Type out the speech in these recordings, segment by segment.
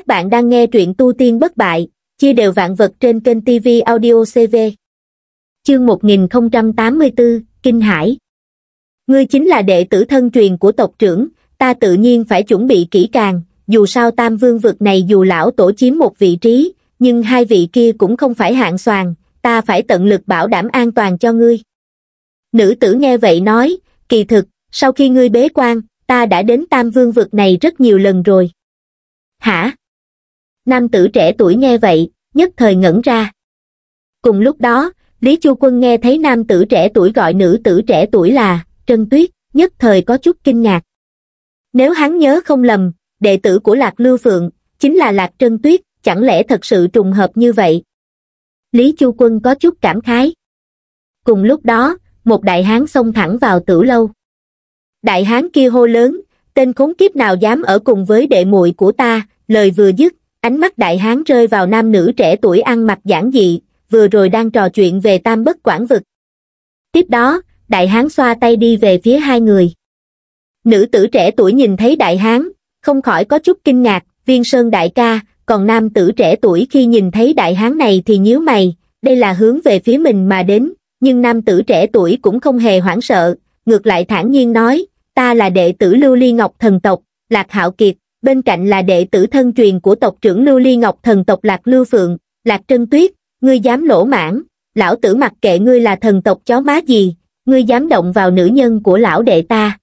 Các bạn đang nghe truyện tu tiên bất bại, chia đều vạn vật trên kênh TV Audio CV. Chương 1084, Kinh Hải Ngươi chính là đệ tử thân truyền của tộc trưởng, ta tự nhiên phải chuẩn bị kỹ càng, dù sao tam vương vực này dù lão tổ chiếm một vị trí, nhưng hai vị kia cũng không phải hạng soàn, ta phải tận lực bảo đảm an toàn cho ngươi. Nữ tử nghe vậy nói, kỳ thực, sau khi ngươi bế quan, ta đã đến tam vương vực này rất nhiều lần rồi. Hả? nam tử trẻ tuổi nghe vậy nhất thời ngẩn ra cùng lúc đó lý chu quân nghe thấy nam tử trẻ tuổi gọi nữ tử trẻ tuổi là trân tuyết nhất thời có chút kinh ngạc nếu hắn nhớ không lầm đệ tử của lạc lưu phượng chính là lạc trân tuyết chẳng lẽ thật sự trùng hợp như vậy lý chu quân có chút cảm khái cùng lúc đó một đại hán xông thẳng vào tử lâu đại hán kia hô lớn tên khốn kiếp nào dám ở cùng với đệ muội của ta lời vừa dứt ánh mắt đại hán rơi vào nam nữ trẻ tuổi ăn mặc giản dị vừa rồi đang trò chuyện về tam bất quản vực tiếp đó đại hán xoa tay đi về phía hai người nữ tử trẻ tuổi nhìn thấy đại hán không khỏi có chút kinh ngạc viên sơn đại ca còn nam tử trẻ tuổi khi nhìn thấy đại hán này thì nhíu mày đây là hướng về phía mình mà đến nhưng nam tử trẻ tuổi cũng không hề hoảng sợ ngược lại thản nhiên nói ta là đệ tử lưu ly ngọc thần tộc lạc hạo kiệt bên cạnh là đệ tử thân truyền của tộc trưởng Lưu Ly Ngọc thần tộc Lạc Lưu Phượng, Lạc Trân Tuyết, ngươi dám lỗ mãn, lão tử mặc kệ ngươi là thần tộc chó má gì, ngươi dám động vào nữ nhân của lão đệ ta.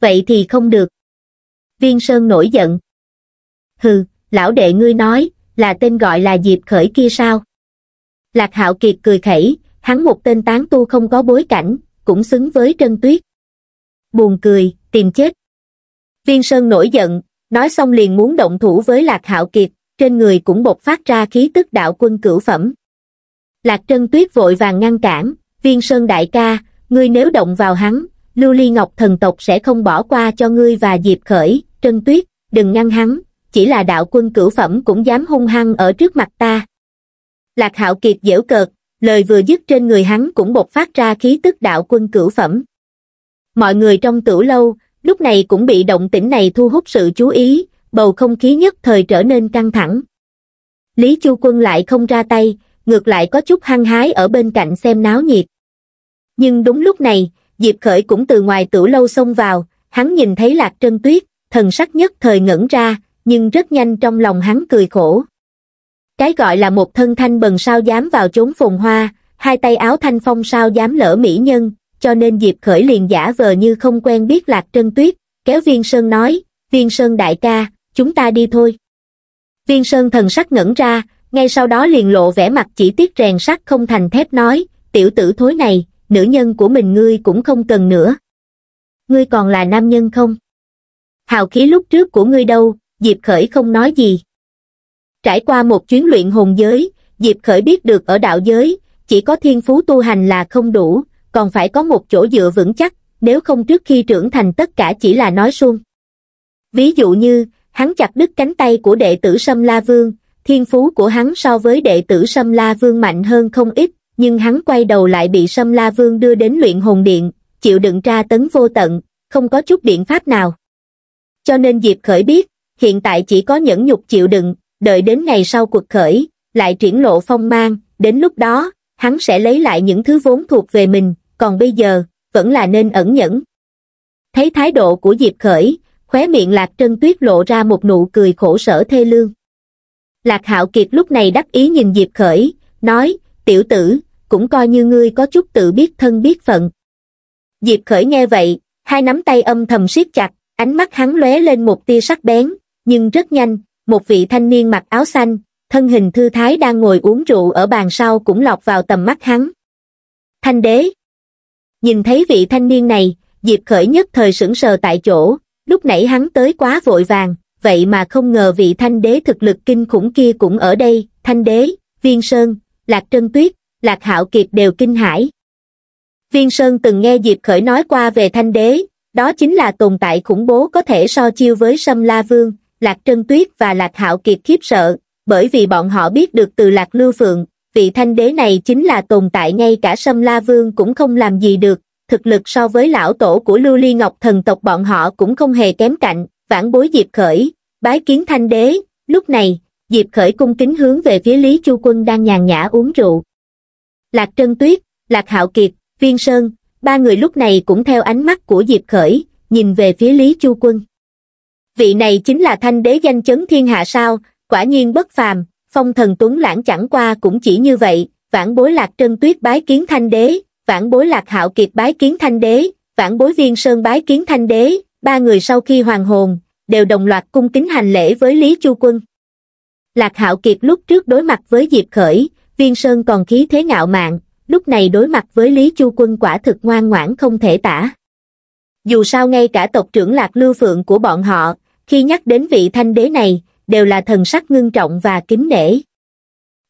Vậy thì không được. Viên Sơn nổi giận. Hừ, lão đệ ngươi nói, là tên gọi là Diệp Khởi kia sao? Lạc Hạo Kiệt cười khẩy, hắn một tên tán tu không có bối cảnh, cũng xứng với Trân Tuyết. Buồn cười, tìm chết. Viên Sơn nổi giận, nói xong liền muốn động thủ với lạc hạo kiệt trên người cũng bộc phát ra khí tức đạo quân cửu phẩm lạc trân tuyết vội vàng ngăn cản viên sơn đại ca ngươi nếu động vào hắn lưu ly ngọc thần tộc sẽ không bỏ qua cho ngươi và diệp khởi trân tuyết đừng ngăn hắn chỉ là đạo quân cửu phẩm cũng dám hung hăng ở trước mặt ta lạc hạo kiệt dễu cợt lời vừa dứt trên người hắn cũng bộc phát ra khí tức đạo quân cửu phẩm mọi người trong tử lâu lúc này cũng bị động tĩnh này thu hút sự chú ý, bầu không khí nhất thời trở nên căng thẳng. Lý Chu Quân lại không ra tay, ngược lại có chút hăng hái ở bên cạnh xem náo nhiệt. Nhưng đúng lúc này, Diệp Khởi cũng từ ngoài tủ lâu xông vào, hắn nhìn thấy Lạc Trân Tuyết, thần sắc nhất thời ngẩn ra, nhưng rất nhanh trong lòng hắn cười khổ. Cái gọi là một thân thanh bần sao dám vào chốn phồn hoa, hai tay áo thanh phong sao dám lỡ mỹ nhân, cho nên Diệp Khởi liền giả vờ như không quen biết Lạc Trân Tuyết, kéo Viên Sơn nói, Viên Sơn đại ca, chúng ta đi thôi. Viên Sơn thần sắc ngẩn ra, ngay sau đó liền lộ vẻ mặt chỉ tiếc rèn sắt không thành thép nói, tiểu tử thối này, nữ nhân của mình ngươi cũng không cần nữa. Ngươi còn là nam nhân không? Hào khí lúc trước của ngươi đâu, Diệp Khởi không nói gì. Trải qua một chuyến luyện hồn giới, Diệp Khởi biết được ở đạo giới, chỉ có thiên phú tu hành là không đủ, còn phải có một chỗ dựa vững chắc, nếu không trước khi trưởng thành tất cả chỉ là nói suông. Ví dụ như, hắn chặt đứt cánh tay của đệ tử Sâm La Vương, thiên phú của hắn so với đệ tử Sâm La Vương mạnh hơn không ít, nhưng hắn quay đầu lại bị Sâm La Vương đưa đến luyện hồn điện, chịu đựng tra tấn vô tận, không có chút biện pháp nào. Cho nên Diệp Khởi biết, hiện tại chỉ có nhẫn nhục chịu đựng, đợi đến ngày sau cuộc khởi, lại triển lộ phong mang, đến lúc đó, hắn sẽ lấy lại những thứ vốn thuộc về mình, còn bây giờ, vẫn là nên ẩn nhẫn. Thấy thái độ của Diệp Khởi, khóe miệng Lạc Trân Tuyết lộ ra một nụ cười khổ sở thê lương. Lạc Hạo Kiệt lúc này đắc ý nhìn Diệp Khởi, nói, tiểu tử, cũng coi như ngươi có chút tự biết thân biết phận. Diệp Khởi nghe vậy, hai nắm tay âm thầm siết chặt, ánh mắt hắn lóe lên một tia sắc bén, nhưng rất nhanh, một vị thanh niên mặc áo xanh, thân hình thư thái đang ngồi uống rượu ở bàn sau cũng lọt vào tầm mắt hắn. Thanh đế, nhìn thấy vị thanh niên này diệp khởi nhất thời sững sờ tại chỗ lúc nãy hắn tới quá vội vàng vậy mà không ngờ vị thanh đế thực lực kinh khủng kia cũng ở đây thanh đế viên sơn lạc trân tuyết lạc hạo kiệt đều kinh hãi viên sơn từng nghe diệp khởi nói qua về thanh đế đó chính là tồn tại khủng bố có thể so chiêu với sâm la vương lạc trân tuyết và lạc hạo kiệt khiếp sợ bởi vì bọn họ biết được từ lạc lưu phượng vị thanh đế này chính là tồn tại ngay cả Sâm La Vương cũng không làm gì được, thực lực so với lão tổ của Lưu Ly Ngọc thần tộc bọn họ cũng không hề kém cạnh, vãn bối Diệp Khởi, bái kiến thanh đế, lúc này, Diệp Khởi cung kính hướng về phía Lý Chu Quân đang nhàn nhã uống rượu. Lạc Trân Tuyết, Lạc Hạo Kiệt, Viên Sơn, ba người lúc này cũng theo ánh mắt của Diệp Khởi, nhìn về phía Lý Chu Quân. Vị này chính là thanh đế danh chấn thiên hạ sao, quả nhiên bất phàm, phong thần tuấn lãng chẳng qua cũng chỉ như vậy vãn bối lạc trân tuyết bái kiến thanh đế vãn bối lạc hạo kiệt bái kiến thanh đế vãn bối viên sơn bái kiến thanh đế ba người sau khi hoàng hồn đều đồng loạt cung kính hành lễ với lý chu quân lạc hạo kiệt lúc trước đối mặt với diệp khởi viên sơn còn khí thế ngạo mạn lúc này đối mặt với lý chu quân quả thực ngoan ngoãn không thể tả dù sao ngay cả tộc trưởng lạc lưu phượng của bọn họ khi nhắc đến vị thanh đế này đều là thần sắc ngưng trọng và kính nể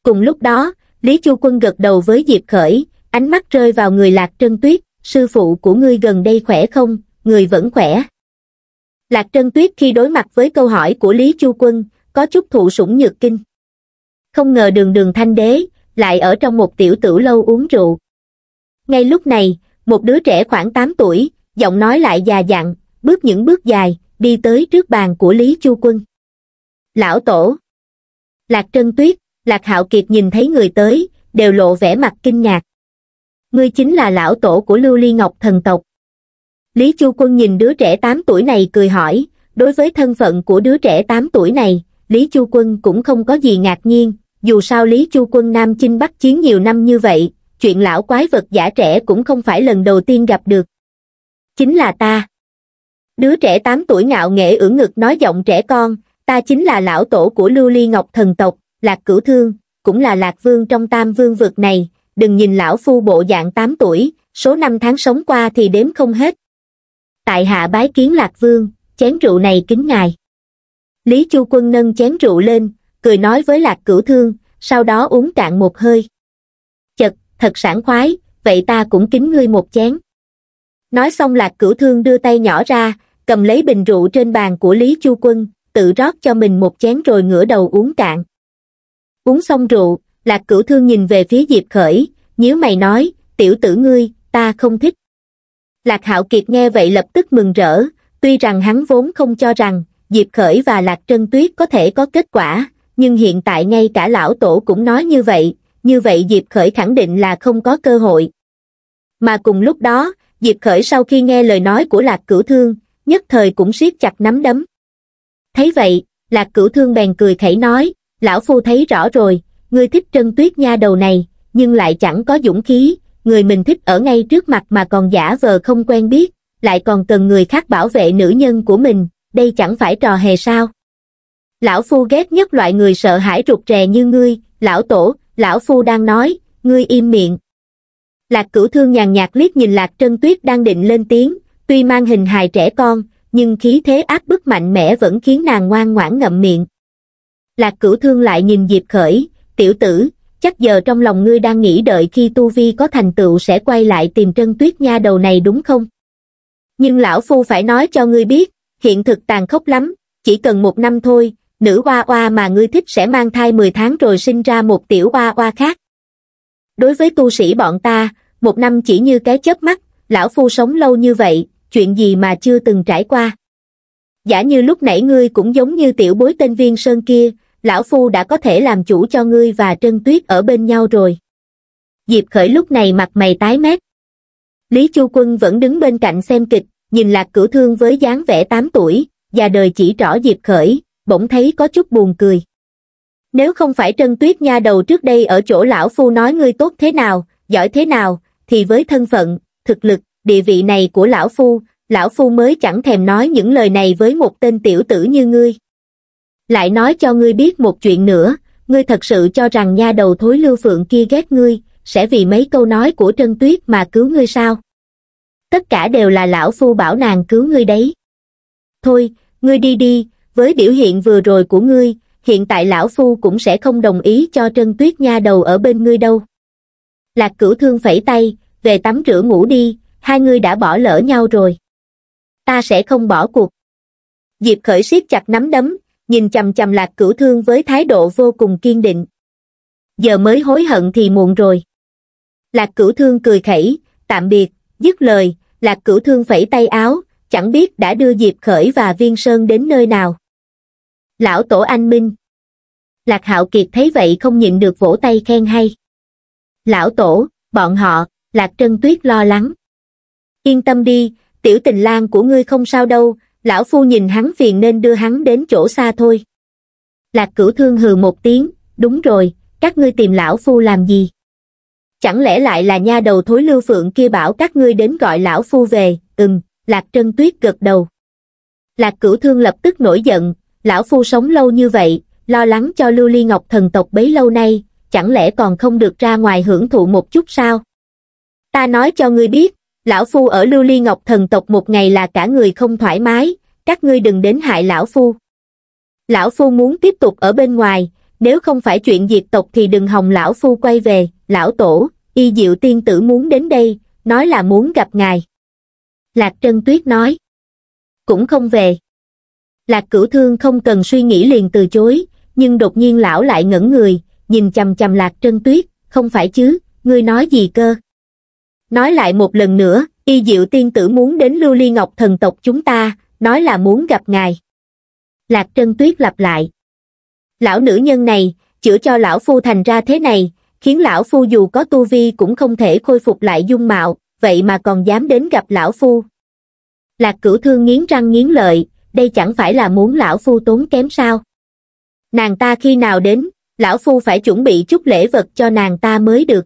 cùng lúc đó lý chu quân gật đầu với diệp khởi ánh mắt rơi vào người lạc trân tuyết sư phụ của ngươi gần đây khỏe không người vẫn khỏe lạc trân tuyết khi đối mặt với câu hỏi của lý chu quân có chút thụ sủng nhược kinh không ngờ đường đường thanh đế lại ở trong một tiểu tử lâu uống rượu ngay lúc này một đứa trẻ khoảng 8 tuổi giọng nói lại già dặn bước những bước dài đi tới trước bàn của lý chu quân lão tổ. Lạc Trân Tuyết, Lạc Hạo Kiệt nhìn thấy người tới, đều lộ vẻ mặt kinh ngạc. Ngươi chính là lão tổ của Lưu Ly Ngọc thần tộc. Lý Chu Quân nhìn đứa trẻ 8 tuổi này cười hỏi, đối với thân phận của đứa trẻ 8 tuổi này, Lý Chu Quân cũng không có gì ngạc nhiên, dù sao Lý Chu Quân Nam Chinh Bắc chiến nhiều năm như vậy, chuyện lão quái vật giả trẻ cũng không phải lần đầu tiên gặp được. Chính là ta. Đứa trẻ 8 tuổi ngạo nghễ ưỡn ngực nói giọng trẻ con, ta chính là lão tổ của lưu ly ngọc thần tộc lạc cửu thương cũng là lạc vương trong tam vương vực này đừng nhìn lão phu bộ dạng tám tuổi số năm tháng sống qua thì đếm không hết tại hạ bái kiến lạc vương chén rượu này kính ngài lý chu quân nâng chén rượu lên cười nói với lạc cửu thương sau đó uống cạn một hơi chật thật sảng khoái vậy ta cũng kính ngươi một chén nói xong lạc cửu thương đưa tay nhỏ ra cầm lấy bình rượu trên bàn của lý chu quân tự rót cho mình một chén rồi ngửa đầu uống cạn. Uống xong rượu, Lạc Cửu Thương nhìn về phía Diệp Khởi, nhíu mày nói, tiểu tử ngươi, ta không thích. Lạc Hạo Kiệt nghe vậy lập tức mừng rỡ, tuy rằng hắn vốn không cho rằng Diệp Khởi và Lạc Trân Tuyết có thể có kết quả, nhưng hiện tại ngay cả lão tổ cũng nói như vậy, như vậy Diệp Khởi khẳng định là không có cơ hội. Mà cùng lúc đó, Diệp Khởi sau khi nghe lời nói của Lạc Cửu Thương, nhất thời cũng siết chặt nắm đấm. Thấy vậy, lạc cửu thương bèn cười khẩy nói, lão phu thấy rõ rồi, ngươi thích trân tuyết nha đầu này, nhưng lại chẳng có dũng khí, người mình thích ở ngay trước mặt mà còn giả vờ không quen biết, lại còn cần người khác bảo vệ nữ nhân của mình, đây chẳng phải trò hề sao. Lão phu ghét nhất loại người sợ hãi rụt rè như ngươi, lão tổ, lão phu đang nói, ngươi im miệng. Lạc cửu thương nhàn nhạt liếc nhìn lạc trân tuyết đang định lên tiếng, tuy mang hình hài trẻ con, nhưng khí thế áp bức mạnh mẽ vẫn khiến nàng ngoan ngoãn ngậm miệng. Lạc cửu thương lại nhìn Diệp Khởi, tiểu tử, chắc giờ trong lòng ngươi đang nghĩ đợi khi Tu Vi có thành tựu sẽ quay lại tìm trân tuyết nha đầu này đúng không? Nhưng lão phu phải nói cho ngươi biết, hiện thực tàn khốc lắm, chỉ cần một năm thôi, nữ hoa hoa mà ngươi thích sẽ mang thai 10 tháng rồi sinh ra một tiểu hoa hoa khác. Đối với tu sĩ bọn ta, một năm chỉ như cái chớp mắt, lão phu sống lâu như vậy, chuyện gì mà chưa từng trải qua. Giả như lúc nãy ngươi cũng giống như tiểu bối tên viên sơn kia, lão phu đã có thể làm chủ cho ngươi và Trân Tuyết ở bên nhau rồi. Diệp khởi lúc này mặt mày tái mét. Lý Chu Quân vẫn đứng bên cạnh xem kịch, nhìn lạc cửu thương với dáng vẻ 8 tuổi, và đời chỉ rõ Diệp khởi, bỗng thấy có chút buồn cười. Nếu không phải Trân Tuyết nha đầu trước đây ở chỗ lão phu nói ngươi tốt thế nào, giỏi thế nào, thì với thân phận, thực lực, địa vị này của lão phu, lão phu mới chẳng thèm nói những lời này với một tên tiểu tử như ngươi. Lại nói cho ngươi biết một chuyện nữa, ngươi thật sự cho rằng nha đầu thối lưu phượng kia ghét ngươi, sẽ vì mấy câu nói của Trân Tuyết mà cứu ngươi sao? Tất cả đều là lão phu bảo nàng cứu ngươi đấy. Thôi, ngươi đi đi, với biểu hiện vừa rồi của ngươi, hiện tại lão phu cũng sẽ không đồng ý cho Trân Tuyết nha đầu ở bên ngươi đâu. Lạc cửu thương phẩy tay, về tắm rửa ngủ đi, hai người đã bỏ lỡ nhau rồi. Ta sẽ không bỏ cuộc. Diệp khởi siết chặt nắm đấm, nhìn chầm chầm lạc cửu thương với thái độ vô cùng kiên định. Giờ mới hối hận thì muộn rồi. Lạc cửu thương cười khẩy, tạm biệt, dứt lời, lạc cửu thương phẩy tay áo, chẳng biết đã đưa Diệp khởi và viên sơn đến nơi nào. Lão tổ anh minh. Lạc hạo kiệt thấy vậy không nhịn được vỗ tay khen hay. Lão tổ, bọn họ, lạc trân tuyết lo lắng. Yên tâm đi, tiểu tình lang của ngươi không sao đâu, lão phu nhìn hắn phiền nên đưa hắn đến chỗ xa thôi. Lạc cửu thương hừ một tiếng, đúng rồi, các ngươi tìm lão phu làm gì? Chẳng lẽ lại là nha đầu thối lưu phượng kia bảo các ngươi đến gọi lão phu về, ừm, lạc trân tuyết gật đầu. Lạc cửu thương lập tức nổi giận, lão phu sống lâu như vậy, lo lắng cho lưu ly ngọc thần tộc bấy lâu nay, chẳng lẽ còn không được ra ngoài hưởng thụ một chút sao? Ta nói cho ngươi biết, lão phu ở lưu ly ngọc thần tộc một ngày là cả người không thoải mái, các ngươi đừng đến hại lão phu. Lão phu muốn tiếp tục ở bên ngoài, nếu không phải chuyện diệt tộc thì đừng hòng lão phu quay về, lão tổ, y diệu tiên tử muốn đến đây, nói là muốn gặp ngài. Lạc Trân Tuyết nói, cũng không về. Lạc cửu thương không cần suy nghĩ liền từ chối, nhưng đột nhiên lão lại ngẩn người, nhìn chầm chầm Lạc Trân Tuyết, không phải chứ, ngươi nói gì cơ. Nói lại một lần nữa, y diệu tiên tử muốn đến lưu ly ngọc thần tộc chúng ta, nói là muốn gặp ngài. Lạc Trân Tuyết lặp lại. Lão nữ nhân này, chữa cho lão phu thành ra thế này, khiến lão phu dù có tu vi cũng không thể khôi phục lại dung mạo, vậy mà còn dám đến gặp lão phu. Lạc cửu thương nghiến răng nghiến lợi, đây chẳng phải là muốn lão phu tốn kém sao. Nàng ta khi nào đến, lão phu phải chuẩn bị chút lễ vật cho nàng ta mới được.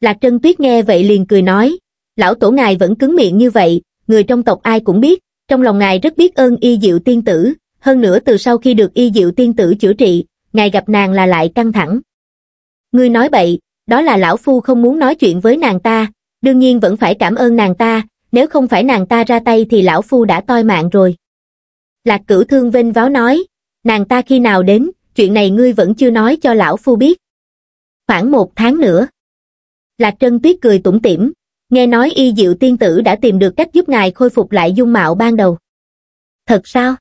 Lạc Trân Tuyết nghe vậy liền cười nói, lão tổ ngài vẫn cứng miệng như vậy, người trong tộc ai cũng biết, trong lòng ngài rất biết ơn y diệu tiên tử, hơn nữa từ sau khi được y diệu tiên tử chữa trị, ngài gặp nàng là lại căng thẳng. Ngươi nói bậy, đó là lão phu không muốn nói chuyện với nàng ta, đương nhiên vẫn phải cảm ơn nàng ta, nếu không phải nàng ta ra tay thì lão phu đã toi mạng rồi. Lạc cửu thương vinh váo nói, nàng ta khi nào đến, chuyện này ngươi vẫn chưa nói cho lão phu biết. Khoảng một tháng nữa lạc trân tuyết cười tủm tỉm nghe nói y diệu tiên tử đã tìm được cách giúp ngài khôi phục lại dung mạo ban đầu thật sao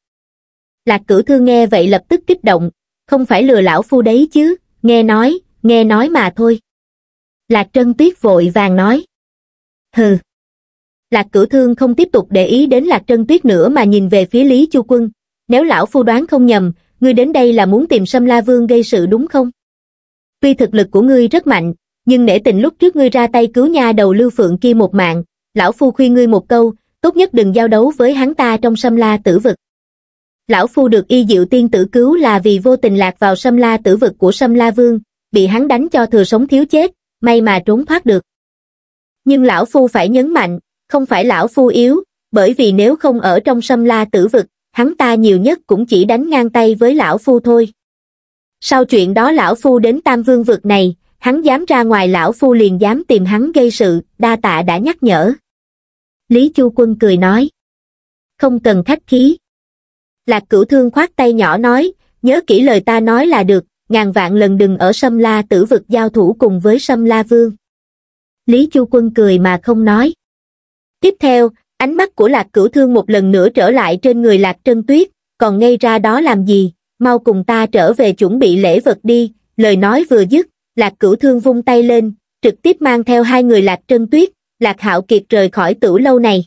lạc cửu thương nghe vậy lập tức kích động không phải lừa lão phu đấy chứ nghe nói nghe nói mà thôi lạc trân tuyết vội vàng nói hừ lạc cửu thương không tiếp tục để ý đến lạc trân tuyết nữa mà nhìn về phía lý chu quân nếu lão phu đoán không nhầm ngươi đến đây là muốn tìm sâm la vương gây sự đúng không tuy thực lực của ngươi rất mạnh nhưng nể tình lúc trước ngươi ra tay cứu nha đầu lưu phượng kia một mạng lão phu khuyên ngươi một câu tốt nhất đừng giao đấu với hắn ta trong sâm la tử vực lão phu được y diệu tiên tử cứu là vì vô tình lạc vào sâm la tử vực của sâm la vương bị hắn đánh cho thừa sống thiếu chết may mà trốn thoát được nhưng lão phu phải nhấn mạnh không phải lão phu yếu bởi vì nếu không ở trong sâm la tử vực hắn ta nhiều nhất cũng chỉ đánh ngang tay với lão phu thôi sau chuyện đó lão phu đến tam vương vực này hắn dám ra ngoài lão phu liền dám tìm hắn gây sự, đa tạ đã nhắc nhở. Lý Chu Quân cười nói. Không cần khách khí. Lạc cửu thương khoát tay nhỏ nói, nhớ kỹ lời ta nói là được, ngàn vạn lần đừng ở sâm la tử vực giao thủ cùng với sâm la vương. Lý Chu Quân cười mà không nói. Tiếp theo, ánh mắt của lạc cửu thương một lần nữa trở lại trên người lạc trân tuyết, còn ngay ra đó làm gì, mau cùng ta trở về chuẩn bị lễ vật đi, lời nói vừa dứt, Lạc Cửu Thương vung tay lên, trực tiếp mang theo hai người Lạc Trân Tuyết, Lạc Hạo Kiệt rời khỏi tử lâu này.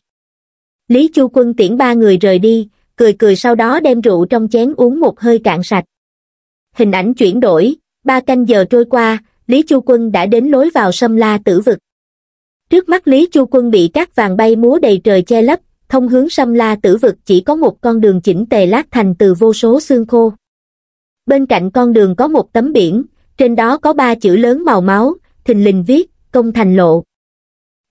Lý Chu Quân tiễn ba người rời đi, cười cười sau đó đem rượu trong chén uống một hơi cạn sạch. Hình ảnh chuyển đổi, ba canh giờ trôi qua, Lý Chu Quân đã đến lối vào sâm la tử vực. Trước mắt Lý Chu Quân bị các vàng bay múa đầy trời che lấp, thông hướng sâm la tử vực chỉ có một con đường chỉnh tề lát thành từ vô số xương khô. Bên cạnh con đường có một tấm biển, trên đó có ba chữ lớn màu máu thình lình viết công thành lộ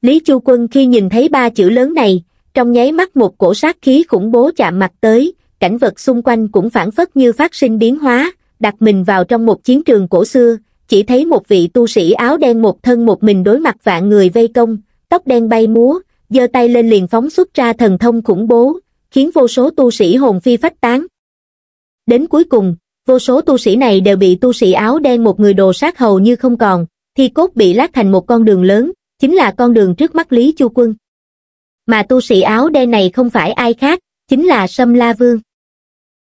lý chu quân khi nhìn thấy ba chữ lớn này trong nháy mắt một cổ sát khí khủng bố chạm mặt tới cảnh vật xung quanh cũng phản phất như phát sinh biến hóa đặt mình vào trong một chiến trường cổ xưa chỉ thấy một vị tu sĩ áo đen một thân một mình đối mặt vạn người vây công tóc đen bay múa giơ tay lên liền phóng xuất ra thần thông khủng bố khiến vô số tu sĩ hồn phi phách tán đến cuối cùng vô số tu sĩ này đều bị tu sĩ áo đen một người đồ sát hầu như không còn, thi cốt bị lát thành một con đường lớn, chính là con đường trước mắt Lý Chu Quân. Mà tu sĩ áo đen này không phải ai khác, chính là Sâm La Vương.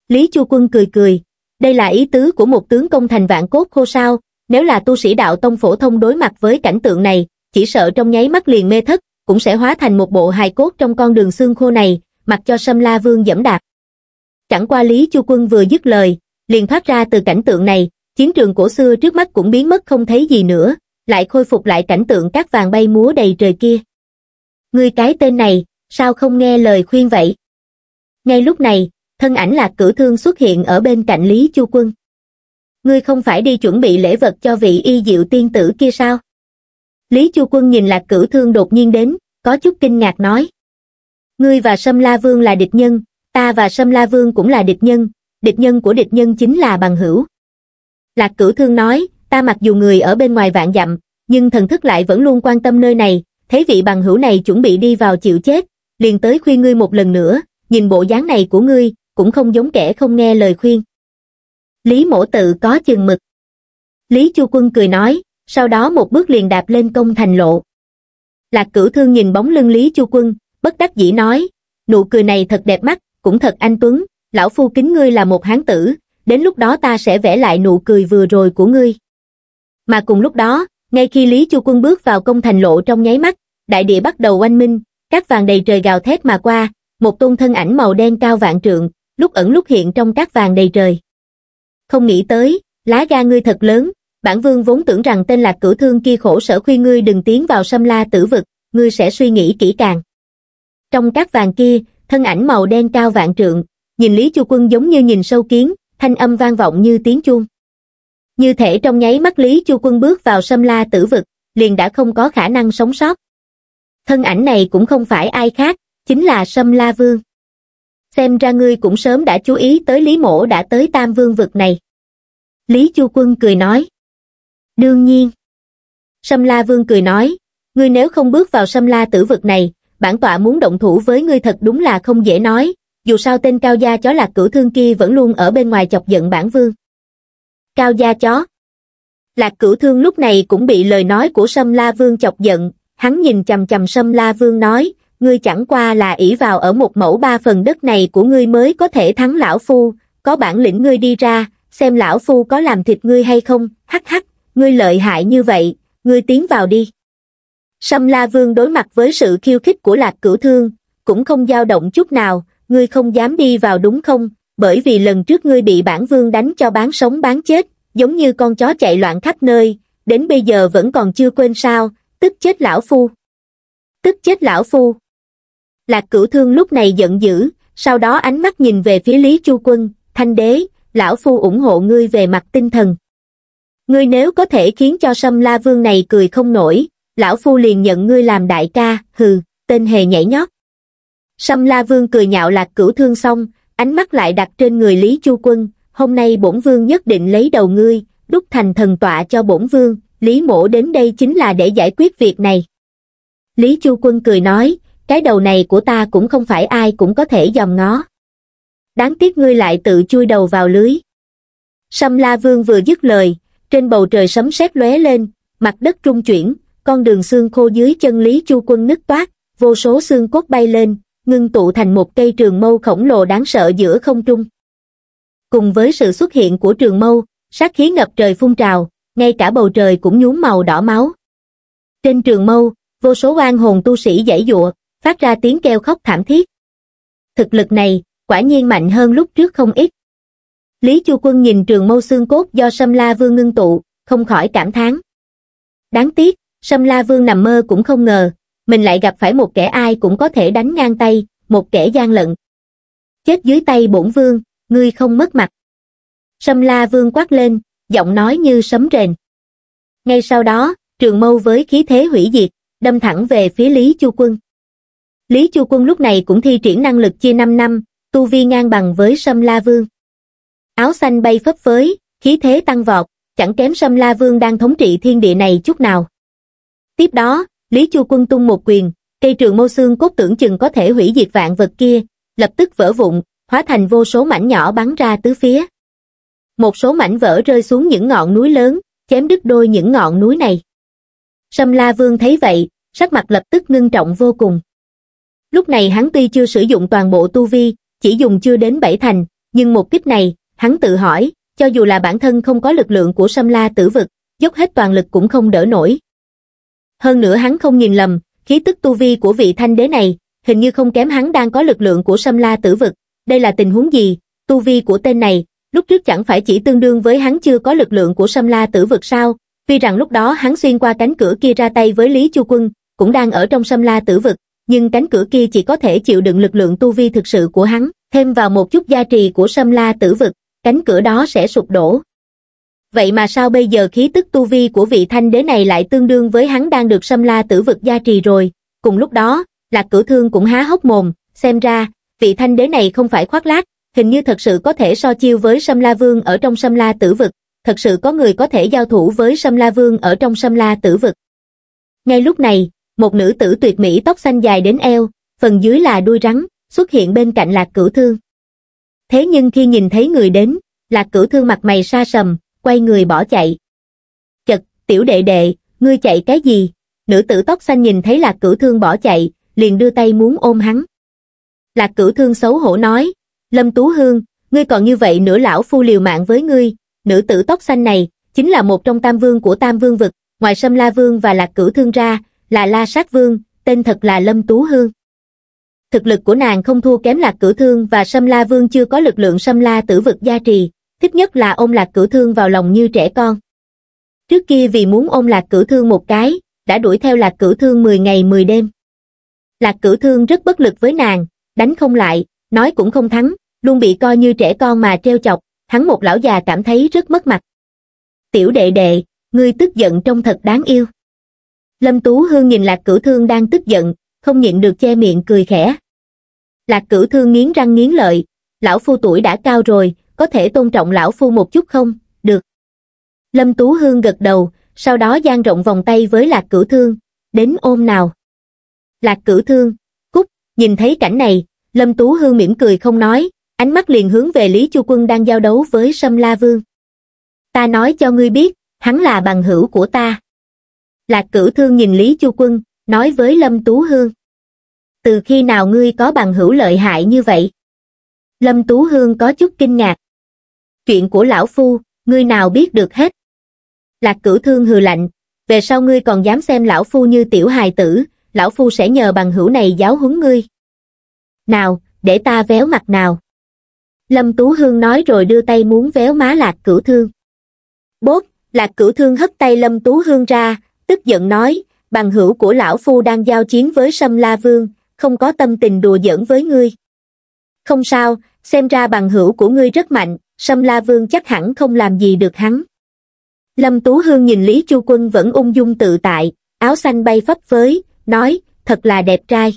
Lý Chu Quân cười cười, đây là ý tứ của một tướng công thành vạn cốt khô sao, nếu là tu sĩ đạo tông phổ thông đối mặt với cảnh tượng này, chỉ sợ trong nháy mắt liền mê thất, cũng sẽ hóa thành một bộ hài cốt trong con đường xương khô này, mặc cho Sâm La Vương dẫm đạp. Chẳng qua Lý Chu Quân vừa dứt lời, liền thoát ra từ cảnh tượng này, chiến trường cổ xưa trước mắt cũng biến mất không thấy gì nữa, lại khôi phục lại cảnh tượng các vàng bay múa đầy trời kia. Ngươi cái tên này, sao không nghe lời khuyên vậy? Ngay lúc này, thân ảnh lạc cử thương xuất hiện ở bên cạnh Lý Chu Quân. Ngươi không phải đi chuẩn bị lễ vật cho vị y diệu tiên tử kia sao? Lý Chu Quân nhìn lạc cử thương đột nhiên đến, có chút kinh ngạc nói. Ngươi và Sâm La Vương là địch nhân, ta và Sâm La Vương cũng là địch nhân, địch nhân của địch nhân chính là bằng hữu lạc cửu thương nói ta mặc dù người ở bên ngoài vạn dặm nhưng thần thức lại vẫn luôn quan tâm nơi này thấy vị bằng hữu này chuẩn bị đi vào chịu chết liền tới khuyên ngươi một lần nữa nhìn bộ dáng này của ngươi cũng không giống kẻ không nghe lời khuyên lý mổ tự có chừng mực lý chu quân cười nói sau đó một bước liền đạp lên công thành lộ lạc cửu thương nhìn bóng lưng lý chu quân bất đắc dĩ nói nụ cười này thật đẹp mắt cũng thật anh tuấn lão phu kính ngươi là một hán tử, đến lúc đó ta sẽ vẽ lại nụ cười vừa rồi của ngươi. Mà cùng lúc đó, ngay khi Lý Chu Quân bước vào công thành lộ trong nháy mắt, đại địa bắt đầu oanh minh, các vàng đầy trời gào thét mà qua, một tôn thân ảnh màu đen cao vạn trượng, lúc ẩn lúc hiện trong các vàng đầy trời. Không nghĩ tới, lá ga ngươi thật lớn, bản vương vốn tưởng rằng tên lạc cửu thương kia khổ sở khuyên ngươi đừng tiến vào xâm la tử vực, ngươi sẽ suy nghĩ kỹ càng. Trong các vàng kia, thân ảnh màu đen cao vạn trượng, nhìn lý chu quân giống như nhìn sâu kiến thanh âm vang vọng như tiếng chuông như thể trong nháy mắt lý chu quân bước vào sâm la tử vực liền đã không có khả năng sống sót thân ảnh này cũng không phải ai khác chính là sâm la vương xem ra ngươi cũng sớm đã chú ý tới lý mổ đã tới tam vương vực này lý chu quân cười nói đương nhiên sâm la vương cười nói ngươi nếu không bước vào sâm la tử vực này bản tọa muốn động thủ với ngươi thật đúng là không dễ nói dù sao tên cao gia chó lạc cửu thương kia vẫn luôn ở bên ngoài chọc giận bản vương. Cao gia chó Lạc cửu thương lúc này cũng bị lời nói của Sâm La Vương chọc giận, hắn nhìn chầm chầm Sâm La Vương nói, ngươi chẳng qua là ỷ vào ở một mẫu ba phần đất này của ngươi mới có thể thắng lão phu, có bản lĩnh ngươi đi ra, xem lão phu có làm thịt ngươi hay không, hắc hắc, ngươi lợi hại như vậy, ngươi tiến vào đi. Sâm La Vương đối mặt với sự khiêu khích của Lạc Cửu Thương, cũng không dao động chút nào, ngươi không dám đi vào đúng không, bởi vì lần trước ngươi bị bản vương đánh cho bán sống bán chết, giống như con chó chạy loạn khắp nơi, đến bây giờ vẫn còn chưa quên sao, tức chết lão phu. Tức chết lão phu. Lạc cửu thương lúc này giận dữ, sau đó ánh mắt nhìn về phía Lý Chu Quân, thanh đế, lão phu ủng hộ ngươi về mặt tinh thần. Ngươi nếu có thể khiến cho sâm la vương này cười không nổi, lão phu liền nhận ngươi làm đại ca, hừ, tên hề nhảy nhót sâm la vương cười nhạo lạc cửu thương xong ánh mắt lại đặt trên người lý chu quân hôm nay bổn vương nhất định lấy đầu ngươi đúc thành thần tọa cho bổn vương lý mổ đến đây chính là để giải quyết việc này lý chu quân cười nói cái đầu này của ta cũng không phải ai cũng có thể dòm ngó đáng tiếc ngươi lại tự chui đầu vào lưới sâm la vương vừa dứt lời trên bầu trời sấm sét lóe lên mặt đất trung chuyển con đường xương khô dưới chân lý chu quân nứt toát vô số xương cốt bay lên ngưng tụ thành một cây trường mâu khổng lồ đáng sợ giữa không trung. Cùng với sự xuất hiện của trường mâu, sát khí ngập trời phun trào, ngay cả bầu trời cũng nhuốm màu đỏ máu. Trên trường mâu, vô số oan hồn tu sĩ giãy giụa, phát ra tiếng kêu khóc thảm thiết. Thực lực này, quả nhiên mạnh hơn lúc trước không ít. Lý Chu Quân nhìn trường mâu xương cốt do Sâm La Vương ngưng tụ, không khỏi cảm thán. Đáng tiếc, Sâm La Vương nằm mơ cũng không ngờ, mình lại gặp phải một kẻ ai cũng có thể đánh ngang tay, một kẻ gian lận. Chết dưới tay bổn vương, ngươi không mất mặt. Sâm la vương quát lên, giọng nói như sấm rền. Ngay sau đó, trường mâu với khí thế hủy diệt, đâm thẳng về phía Lý Chu Quân. Lý Chu Quân lúc này cũng thi triển năng lực chia 5 năm, tu vi ngang bằng với Sâm La Vương. Áo xanh bay phấp phới, khí thế tăng vọt, chẳng kém Sâm La Vương đang thống trị thiên địa này chút nào. Tiếp đó, Lý Chu Quân tung một quyền, cây trường mâu xương cốt tưởng chừng có thể hủy diệt vạn vật kia, lập tức vỡ vụn, hóa thành vô số mảnh nhỏ bắn ra tứ phía. Một số mảnh vỡ rơi xuống những ngọn núi lớn, chém đứt đôi những ngọn núi này. Sâm La Vương thấy vậy, sắc mặt lập tức ngưng trọng vô cùng. Lúc này hắn tuy chưa sử dụng toàn bộ tu vi, chỉ dùng chưa đến bảy thành, nhưng một kích này, hắn tự hỏi, cho dù là bản thân không có lực lượng của Sâm La tử vực, dốc hết toàn lực cũng không đỡ nổi, hơn nữa hắn không nhìn lầm, khí tức tu vi của vị thanh đế này, hình như không kém hắn đang có lực lượng của sâm la tử vực. Đây là tình huống gì? Tu vi của tên này, lúc trước chẳng phải chỉ tương đương với hắn chưa có lực lượng của sâm la tử vực sao? Tuy rằng lúc đó hắn xuyên qua cánh cửa kia ra tay với Lý Chu Quân, cũng đang ở trong sâm la tử vực, nhưng cánh cửa kia chỉ có thể chịu đựng lực lượng tu vi thực sự của hắn, thêm vào một chút gia trì của sâm la tử vực, cánh cửa đó sẽ sụp đổ, vậy mà sao bây giờ khí tức tu vi của vị thanh đế này lại tương đương với hắn đang được xâm la tử vực gia trì rồi. Cùng lúc đó, lạc cửu thương cũng há hốc mồm, xem ra, vị thanh đế này không phải khoác lác, hình như thật sự có thể so chiêu với xâm la vương ở trong xâm la tử vực, thật sự có người có thể giao thủ với xâm la vương ở trong xâm la tử vực. Ngay lúc này, một nữ tử tuyệt mỹ tóc xanh dài đến eo, phần dưới là đuôi rắn, xuất hiện bên cạnh lạc cửu thương. Thế nhưng khi nhìn thấy người đến, lạc cửu thương mặt mày sa sầm, quay người bỏ chạy. Chật, tiểu đệ đệ, ngươi chạy cái gì? Nữ tử tóc xanh nhìn thấy lạc cửu thương bỏ chạy, liền đưa tay muốn ôm hắn. Lạc cửu thương xấu hổ nói, Lâm Tú Hương, ngươi còn như vậy nữa lão phu liều mạng với ngươi, nữ tử tóc xanh này, chính là một trong tam vương của tam vương vực, ngoài sâm la vương và lạc cửu thương ra, là la sát vương, tên thật là Lâm Tú Hương. Thực lực của nàng không thua kém lạc cửu thương và sâm la vương chưa có lực lượng sâm la tử vực gia trì, thích nhất là ôm lạc cửu thương vào lòng như trẻ con. Trước kia vì muốn ôm lạc cửu thương một cái, đã đuổi theo lạc cửu thương 10 ngày 10 đêm. Lạc cửu thương rất bất lực với nàng, đánh không lại, nói cũng không thắng, luôn bị coi như trẻ con mà treo chọc, hắn một lão già cảm thấy rất mất mặt. Tiểu đệ đệ, ngươi tức giận trông thật đáng yêu. Lâm Tú Hương nhìn Lạc Cửu Thương đang tức giận, không nhịn được che miệng cười khẽ. Lạc Cửu Thương nghiến răng nghiến lợi, lão phu tuổi đã cao rồi, có thể tôn trọng lão phu một chút không, được. Lâm Tú Hương gật đầu, sau đó gian rộng vòng tay với lạc cửu thương, đến ôm nào. Lạc cửu thương, cúc, nhìn thấy cảnh này, Lâm Tú Hương mỉm cười không nói, ánh mắt liền hướng về Lý Chu Quân đang giao đấu với Sâm La Vương. Ta nói cho ngươi biết, hắn là bằng hữu của ta. Lạc cửu thương nhìn Lý Chu Quân, nói với Lâm Tú Hương. Từ khi nào ngươi có bằng hữu lợi hại như vậy? Lâm Tú Hương có chút kinh ngạc, chuyện của lão phu, ngươi nào biết được hết. Lạc cửu thương hừ lạnh, về sau ngươi còn dám xem lão phu như tiểu hài tử, lão phu sẽ nhờ bằng hữu này giáo huấn ngươi. Nào, để ta véo mặt nào. Lâm Tú Hương nói rồi đưa tay muốn véo má lạc cửu thương. Bốt, lạc cửu thương hất tay Lâm Tú Hương ra, tức giận nói, bằng hữu của lão phu đang giao chiến với Sâm La Vương, không có tâm tình đùa giỡn với ngươi. Không sao, xem ra bằng hữu của ngươi rất mạnh, Sâm La Vương chắc hẳn không làm gì được hắn. Lâm Tú Hương nhìn Lý Chu Quân vẫn ung dung tự tại, áo xanh bay phấp phới, nói, thật là đẹp trai.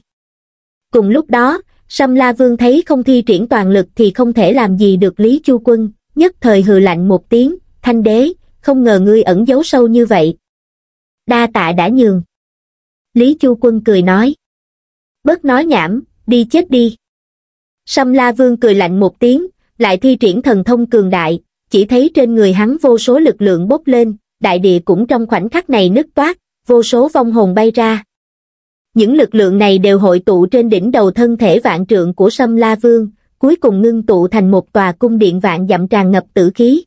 Cùng lúc đó, Sâm La Vương thấy không thi triển toàn lực thì không thể làm gì được Lý Chu Quân, nhất thời hừ lạnh một tiếng, thanh đế, không ngờ ngươi ẩn giấu sâu như vậy. Đa tạ đã nhường. Lý Chu Quân cười nói. Bớt nói nhảm, đi chết đi. Sâm La Vương cười lạnh một tiếng, lại thi triển thần thông cường đại, chỉ thấy trên người hắn vô số lực lượng bốc lên, đại địa cũng trong khoảnh khắc này nứt toát, vô số vong hồn bay ra. Những lực lượng này đều hội tụ trên đỉnh đầu thân thể vạn trượng của Sâm La Vương, cuối cùng ngưng tụ thành một tòa cung điện vạn dặm tràn ngập tử khí.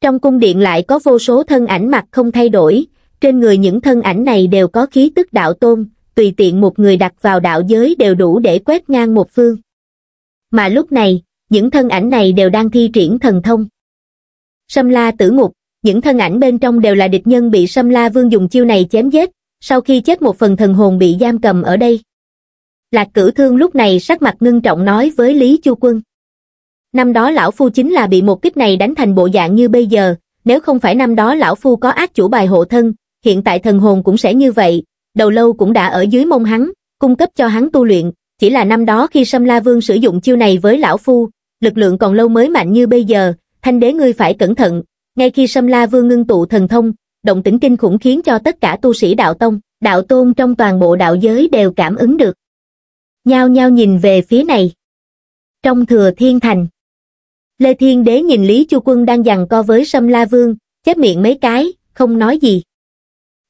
Trong cung điện lại có vô số thân ảnh mặt không thay đổi, trên người những thân ảnh này đều có khí tức đạo tôn, tùy tiện một người đặt vào đạo giới đều đủ để quét ngang một phương. Mà lúc này, những thân ảnh này đều đang thi triển thần thông. Sâm la tử ngục, những thân ảnh bên trong đều là địch nhân bị Sâm la vương dùng chiêu này chém giết, sau khi chết một phần thần hồn bị giam cầm ở đây. Lạc cử thương lúc này sắc mặt ngưng trọng nói với Lý Chu Quân. Năm đó lão phu chính là bị một kích này đánh thành bộ dạng như bây giờ, nếu không phải năm đó lão phu có ác chủ bài hộ thân, hiện tại thần hồn cũng sẽ như vậy, đầu lâu cũng đã ở dưới mông hắn, cung cấp cho hắn tu luyện, chỉ là năm đó khi Sâm La Vương sử dụng chiêu này với lão phu, lực lượng còn lâu mới mạnh như bây giờ, thanh đế ngươi phải cẩn thận. Ngay khi Sâm La Vương ngưng tụ thần thông, động tĩnh kinh khủng khiến cho tất cả tu sĩ đạo tông, đạo tôn trong toàn bộ đạo giới đều cảm ứng được. Nhao nhao nhìn về phía này. Trong thừa thiên thành, Lê Thiên Đế nhìn Lý Chu Quân đang giằng co với Sâm La Vương, chép miệng mấy cái, không nói gì.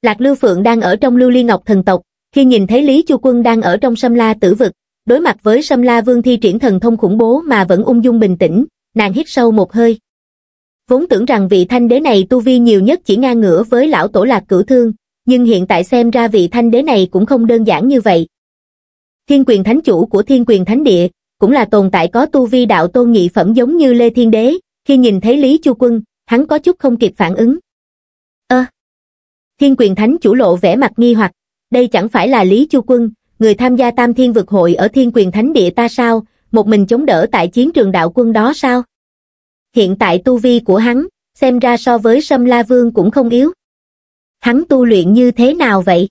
Lạc Lưu Phượng đang ở trong Lưu Ly Ngọc thần tộc, khi nhìn thấy Lý Chu Quân đang ở trong Sâm La tử vực, đối mặt với Sâm La Vương thi triển thần thông khủng bố mà vẫn ung dung bình tĩnh, nàng hít sâu một hơi. Vốn tưởng rằng vị thanh đế này tu vi nhiều nhất chỉ ngang ngửa với lão tổ lạc cửu thương, nhưng hiện tại xem ra vị thanh đế này cũng không đơn giản như vậy. Thiên quyền thánh chủ của thiên quyền thánh địa, cũng là tồn tại có tu vi đạo tôn nghị phẩm giống như Lê Thiên Đế, khi nhìn thấy Lý Chu Quân, hắn có chút không kịp phản ứng. Ơ! thiên quyền thánh chủ lộ vẻ mặt nghi hoặc, đây chẳng phải là Lý Chu Quân, người tham gia tam thiên vực hội ở thiên quyền thánh địa ta sao, một mình chống đỡ tại chiến trường đạo quân đó sao? Hiện tại tu vi của hắn, xem ra so với Sâm La Vương cũng không yếu. Hắn tu luyện như thế nào vậy?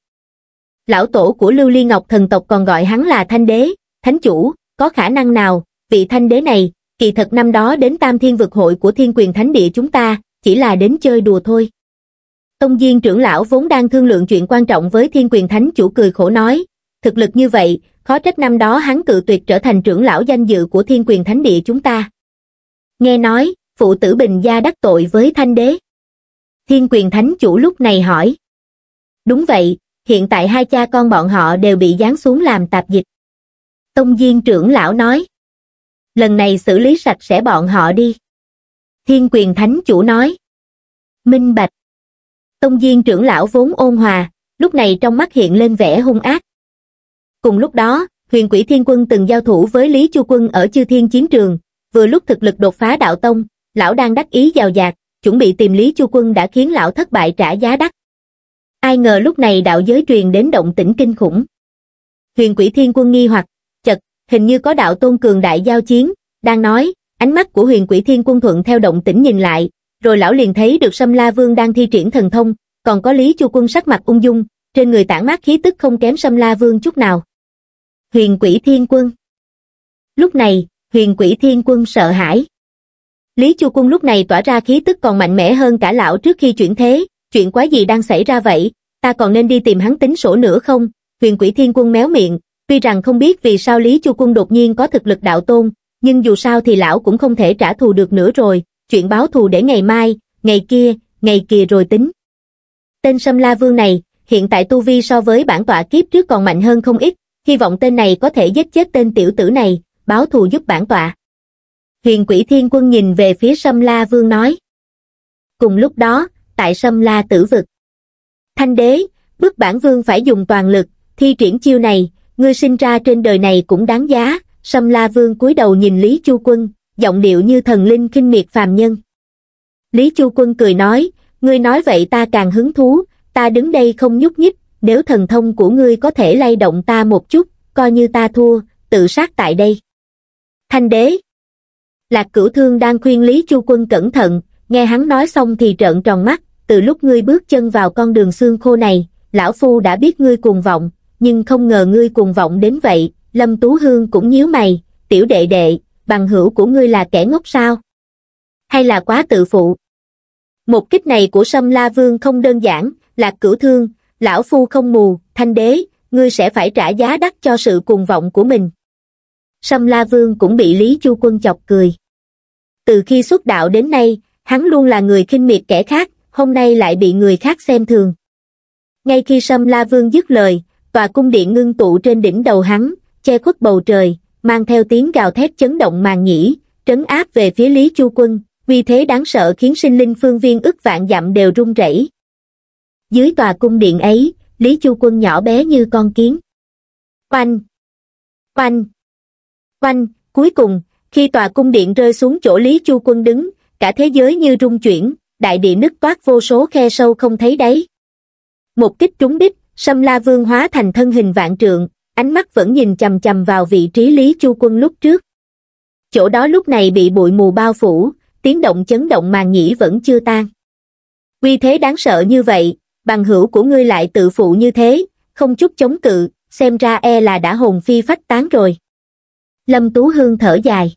Lão tổ của Lưu Ly Ngọc thần tộc còn gọi hắn là Thanh Đế, Thánh Chủ, có khả năng nào, vị Thanh Đế này, kỳ thật năm đó đến Tam Thiên Vực Hội của Thiên Quyền Thánh Địa chúng ta, chỉ là đến chơi đùa thôi. Tông viên trưởng lão vốn đang thương lượng chuyện quan trọng với Thiên Quyền Thánh Chủ cười khổ nói, thực lực như vậy khó trách năm đó hắn cự tuyệt trở thành trưởng lão danh dự của thiên quyền thánh địa chúng ta nghe nói phụ tử bình gia đắc tội với thanh đế thiên quyền thánh chủ lúc này hỏi đúng vậy hiện tại hai cha con bọn họ đều bị giáng xuống làm tạp dịch tông viên trưởng lão nói lần này xử lý sạch sẽ bọn họ đi thiên quyền thánh chủ nói minh bạch tông viên trưởng lão vốn ôn hòa lúc này trong mắt hiện lên vẻ hung ác Cùng lúc đó, huyền quỷ thiên quân từng giao thủ với Lý Chu Quân ở chư thiên chiến trường, vừa lúc thực lực đột phá đạo tông, lão đang đắc ý giàu dạt, chuẩn bị tìm Lý Chu Quân đã khiến lão thất bại trả giá đắt. Ai ngờ lúc này đạo giới truyền đến động tĩnh kinh khủng. Huyền quỷ thiên quân nghi hoặc, chật, hình như có đạo tôn cường đại giao chiến, đang nói, ánh mắt của huyền quỷ thiên quân thuận theo động tĩnh nhìn lại, rồi lão liền thấy được Sâm La Vương đang thi triển thần thông, còn có Lý Chu Quân sắc mặt ung dung, trên người tản mát khí tức không kém Sâm La Vương chút nào huyền quỷ thiên quân. Lúc này, huyền quỷ thiên quân sợ hãi. Lý Chu Quân lúc này tỏa ra khí tức còn mạnh mẽ hơn cả lão trước khi chuyển thế, chuyện quá gì đang xảy ra vậy, ta còn nên đi tìm hắn tính sổ nữa không? Huyền quỷ thiên quân méo miệng, tuy rằng không biết vì sao Lý Chu Quân đột nhiên có thực lực đạo tôn, nhưng dù sao thì lão cũng không thể trả thù được nữa rồi, chuyện báo thù để ngày mai, ngày kia, ngày kia rồi tính. Tên Sâm La Vương này, hiện tại tu vi so với bản tọa kiếp trước còn mạnh hơn không ít, hy vọng tên này có thể giết chết tên tiểu tử này, báo thù giúp bản tọa. Huyền quỷ thiên quân nhìn về phía Sâm La Vương nói. Cùng lúc đó, tại Sâm La tử vực. Thanh đế, bức bản vương phải dùng toàn lực, thi triển chiêu này, ngươi sinh ra trên đời này cũng đáng giá. Sâm La Vương cúi đầu nhìn Lý Chu Quân, giọng điệu như thần linh khinh miệt phàm nhân. Lý Chu Quân cười nói, ngươi nói vậy ta càng hứng thú, ta đứng đây không nhúc nhích, nếu thần thông của ngươi có thể lay động ta một chút, coi như ta thua, tự sát tại đây. Thanh đế Lạc cửu thương đang khuyên Lý Chu Quân cẩn thận, nghe hắn nói xong thì trợn tròn mắt, từ lúc ngươi bước chân vào con đường xương khô này, lão phu đã biết ngươi cuồng vọng, nhưng không ngờ ngươi cuồng vọng đến vậy, Lâm Tú Hương cũng nhíu mày, tiểu đệ đệ, bằng hữu của ngươi là kẻ ngốc sao? Hay là quá tự phụ? Một kích này của Sâm La Vương không đơn giản, Lạc Cửu Thương, lão phu không mù, thanh đế, ngươi sẽ phải trả giá đắt cho sự cuồng vọng của mình. Sâm La Vương cũng bị Lý Chu Quân chọc cười. Từ khi xuất đạo đến nay, hắn luôn là người khinh miệt kẻ khác, hôm nay lại bị người khác xem thường. Ngay khi Sâm La Vương dứt lời, tòa cung điện ngưng tụ trên đỉnh đầu hắn, che khuất bầu trời, mang theo tiếng gào thét chấn động màn nhĩ, trấn áp về phía Lý Chu Quân, vì thế đáng sợ khiến sinh linh phương viên ức vạn dặm đều rung rẩy dưới tòa cung điện ấy lý chu quân nhỏ bé như con kiến oanh oanh oanh cuối cùng khi tòa cung điện rơi xuống chỗ lý chu quân đứng cả thế giới như rung chuyển đại địa nứt toát vô số khe sâu không thấy đáy một kích trúng đích sâm la vương hóa thành thân hình vạn trượng ánh mắt vẫn nhìn chằm chằm vào vị trí lý chu quân lúc trước chỗ đó lúc này bị bụi mù bao phủ tiếng động chấn động màng nhĩ vẫn chưa tan uy thế đáng sợ như vậy bằng hữu của ngươi lại tự phụ như thế, không chút chống cự, xem ra e là đã hồn phi phách tán rồi. Lâm Tú Hương thở dài.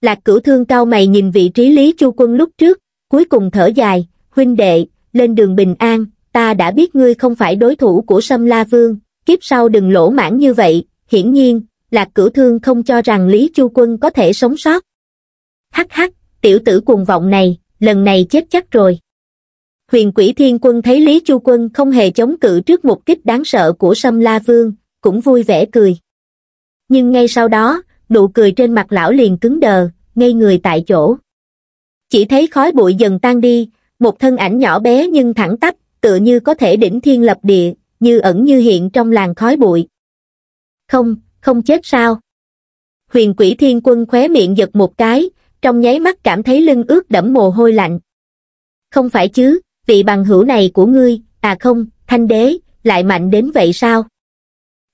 Lạc cửu thương cao mày nhìn vị trí Lý Chu Quân lúc trước, cuối cùng thở dài, huynh đệ, lên đường bình an, ta đã biết ngươi không phải đối thủ của Sâm La Vương, kiếp sau đừng lỗ mãn như vậy, hiển nhiên, Lạc cửu thương không cho rằng Lý Chu Quân có thể sống sót. Hắc hắc, tiểu tử cuồng vọng này, lần này chết chắc rồi huyền quỷ thiên quân thấy lý chu quân không hề chống cự trước mục kích đáng sợ của sâm la vương cũng vui vẻ cười nhưng ngay sau đó nụ cười trên mặt lão liền cứng đờ ngây người tại chỗ chỉ thấy khói bụi dần tan đi một thân ảnh nhỏ bé nhưng thẳng tắp tựa như có thể đỉnh thiên lập địa như ẩn như hiện trong làng khói bụi không không chết sao huyền quỷ thiên quân khóe miệng giật một cái trong nháy mắt cảm thấy lưng ướt đẫm mồ hôi lạnh không phải chứ vị bằng hữu này của ngươi, à không, thanh đế, lại mạnh đến vậy sao?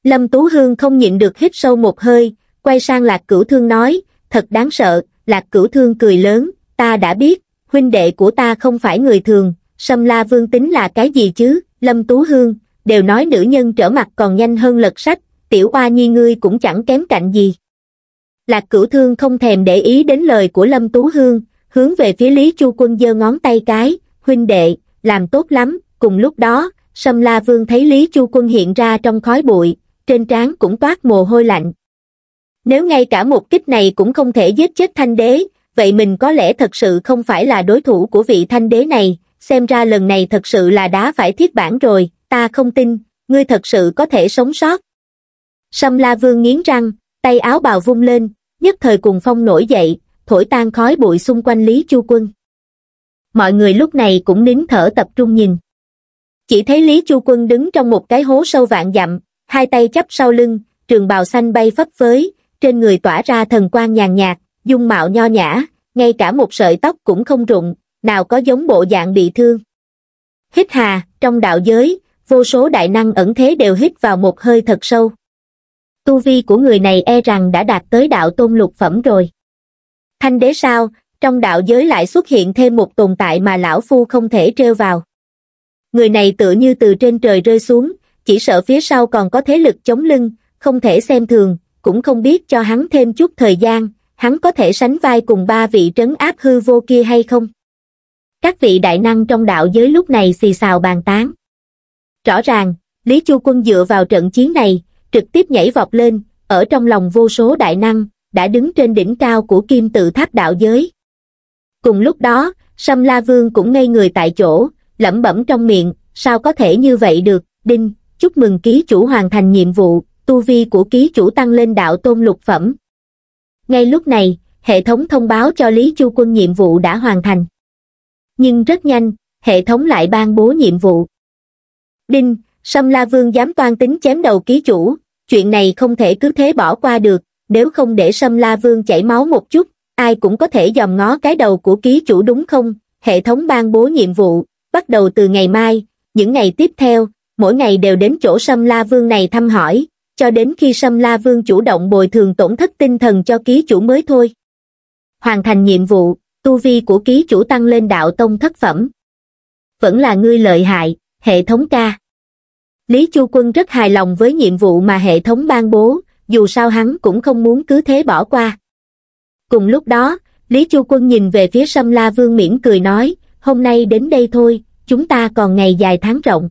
Lâm Tú Hương không nhịn được hít sâu một hơi, quay sang Lạc Cửu Thương nói, thật đáng sợ, Lạc Cửu Thương cười lớn, ta đã biết, huynh đệ của ta không phải người thường, Sâm La Vương tính là cái gì chứ, Lâm Tú Hương, đều nói nữ nhân trở mặt còn nhanh hơn lật sách, tiểu oa nhi ngươi cũng chẳng kém cạnh gì. Lạc Cửu Thương không thèm để ý đến lời của Lâm Tú Hương, hướng về phía Lý Chu Quân giơ ngón tay cái, huynh đệ, làm tốt lắm, cùng lúc đó, Sâm La Vương thấy Lý Chu Quân hiện ra trong khói bụi, trên trán cũng toát mồ hôi lạnh. Nếu ngay cả một kích này cũng không thể giết chết thanh đế, vậy mình có lẽ thật sự không phải là đối thủ của vị thanh đế này, xem ra lần này thật sự là đá phải thiết bản rồi, ta không tin, ngươi thật sự có thể sống sót. Sâm La Vương nghiến răng, tay áo bào vung lên, nhất thời cùng phong nổi dậy, thổi tan khói bụi xung quanh Lý Chu Quân mọi người lúc này cũng nín thở tập trung nhìn chỉ thấy lý chu quân đứng trong một cái hố sâu vạn dặm hai tay chắp sau lưng trường bào xanh bay phấp phới trên người tỏa ra thần quang nhàn nhạt dung mạo nho nhã ngay cả một sợi tóc cũng không rụng nào có giống bộ dạng bị thương hít hà trong đạo giới vô số đại năng ẩn thế đều hít vào một hơi thật sâu tu vi của người này e rằng đã đạt tới đạo tôn lục phẩm rồi thanh đế sao trong đạo giới lại xuất hiện thêm một tồn tại mà lão phu không thể trêu vào. Người này tựa như từ trên trời rơi xuống, chỉ sợ phía sau còn có thế lực chống lưng, không thể xem thường, cũng không biết cho hắn thêm chút thời gian, hắn có thể sánh vai cùng ba vị trấn áp hư vô kia hay không. Các vị đại năng trong đạo giới lúc này xì xào bàn tán. Rõ ràng, Lý Chu Quân dựa vào trận chiến này, trực tiếp nhảy vọt lên, ở trong lòng vô số đại năng, đã đứng trên đỉnh cao của kim tự tháp đạo giới. Cùng lúc đó, Sâm La Vương cũng ngây người tại chỗ, lẩm bẩm trong miệng, sao có thể như vậy được, đinh, chúc mừng ký chủ hoàn thành nhiệm vụ, tu vi của ký chủ tăng lên đạo tôn lục phẩm. Ngay lúc này, hệ thống thông báo cho Lý Chu Quân nhiệm vụ đã hoàn thành. Nhưng rất nhanh, hệ thống lại ban bố nhiệm vụ. Đinh, Sâm La Vương dám toan tính chém đầu ký chủ, chuyện này không thể cứ thế bỏ qua được, nếu không để Sâm La Vương chảy máu một chút, ai cũng có thể dòm ngó cái đầu của ký chủ đúng không? Hệ thống ban bố nhiệm vụ, bắt đầu từ ngày mai, những ngày tiếp theo, mỗi ngày đều đến chỗ Sâm La Vương này thăm hỏi, cho đến khi Sâm La Vương chủ động bồi thường tổn thất tinh thần cho ký chủ mới thôi. Hoàn thành nhiệm vụ, tu vi của ký chủ tăng lên đạo tông thất phẩm. Vẫn là ngươi lợi hại, hệ thống ca. Lý Chu Quân rất hài lòng với nhiệm vụ mà hệ thống ban bố, dù sao hắn cũng không muốn cứ thế bỏ qua cùng lúc đó lý chu quân nhìn về phía sâm la vương miễn cười nói hôm nay đến đây thôi chúng ta còn ngày dài tháng rộng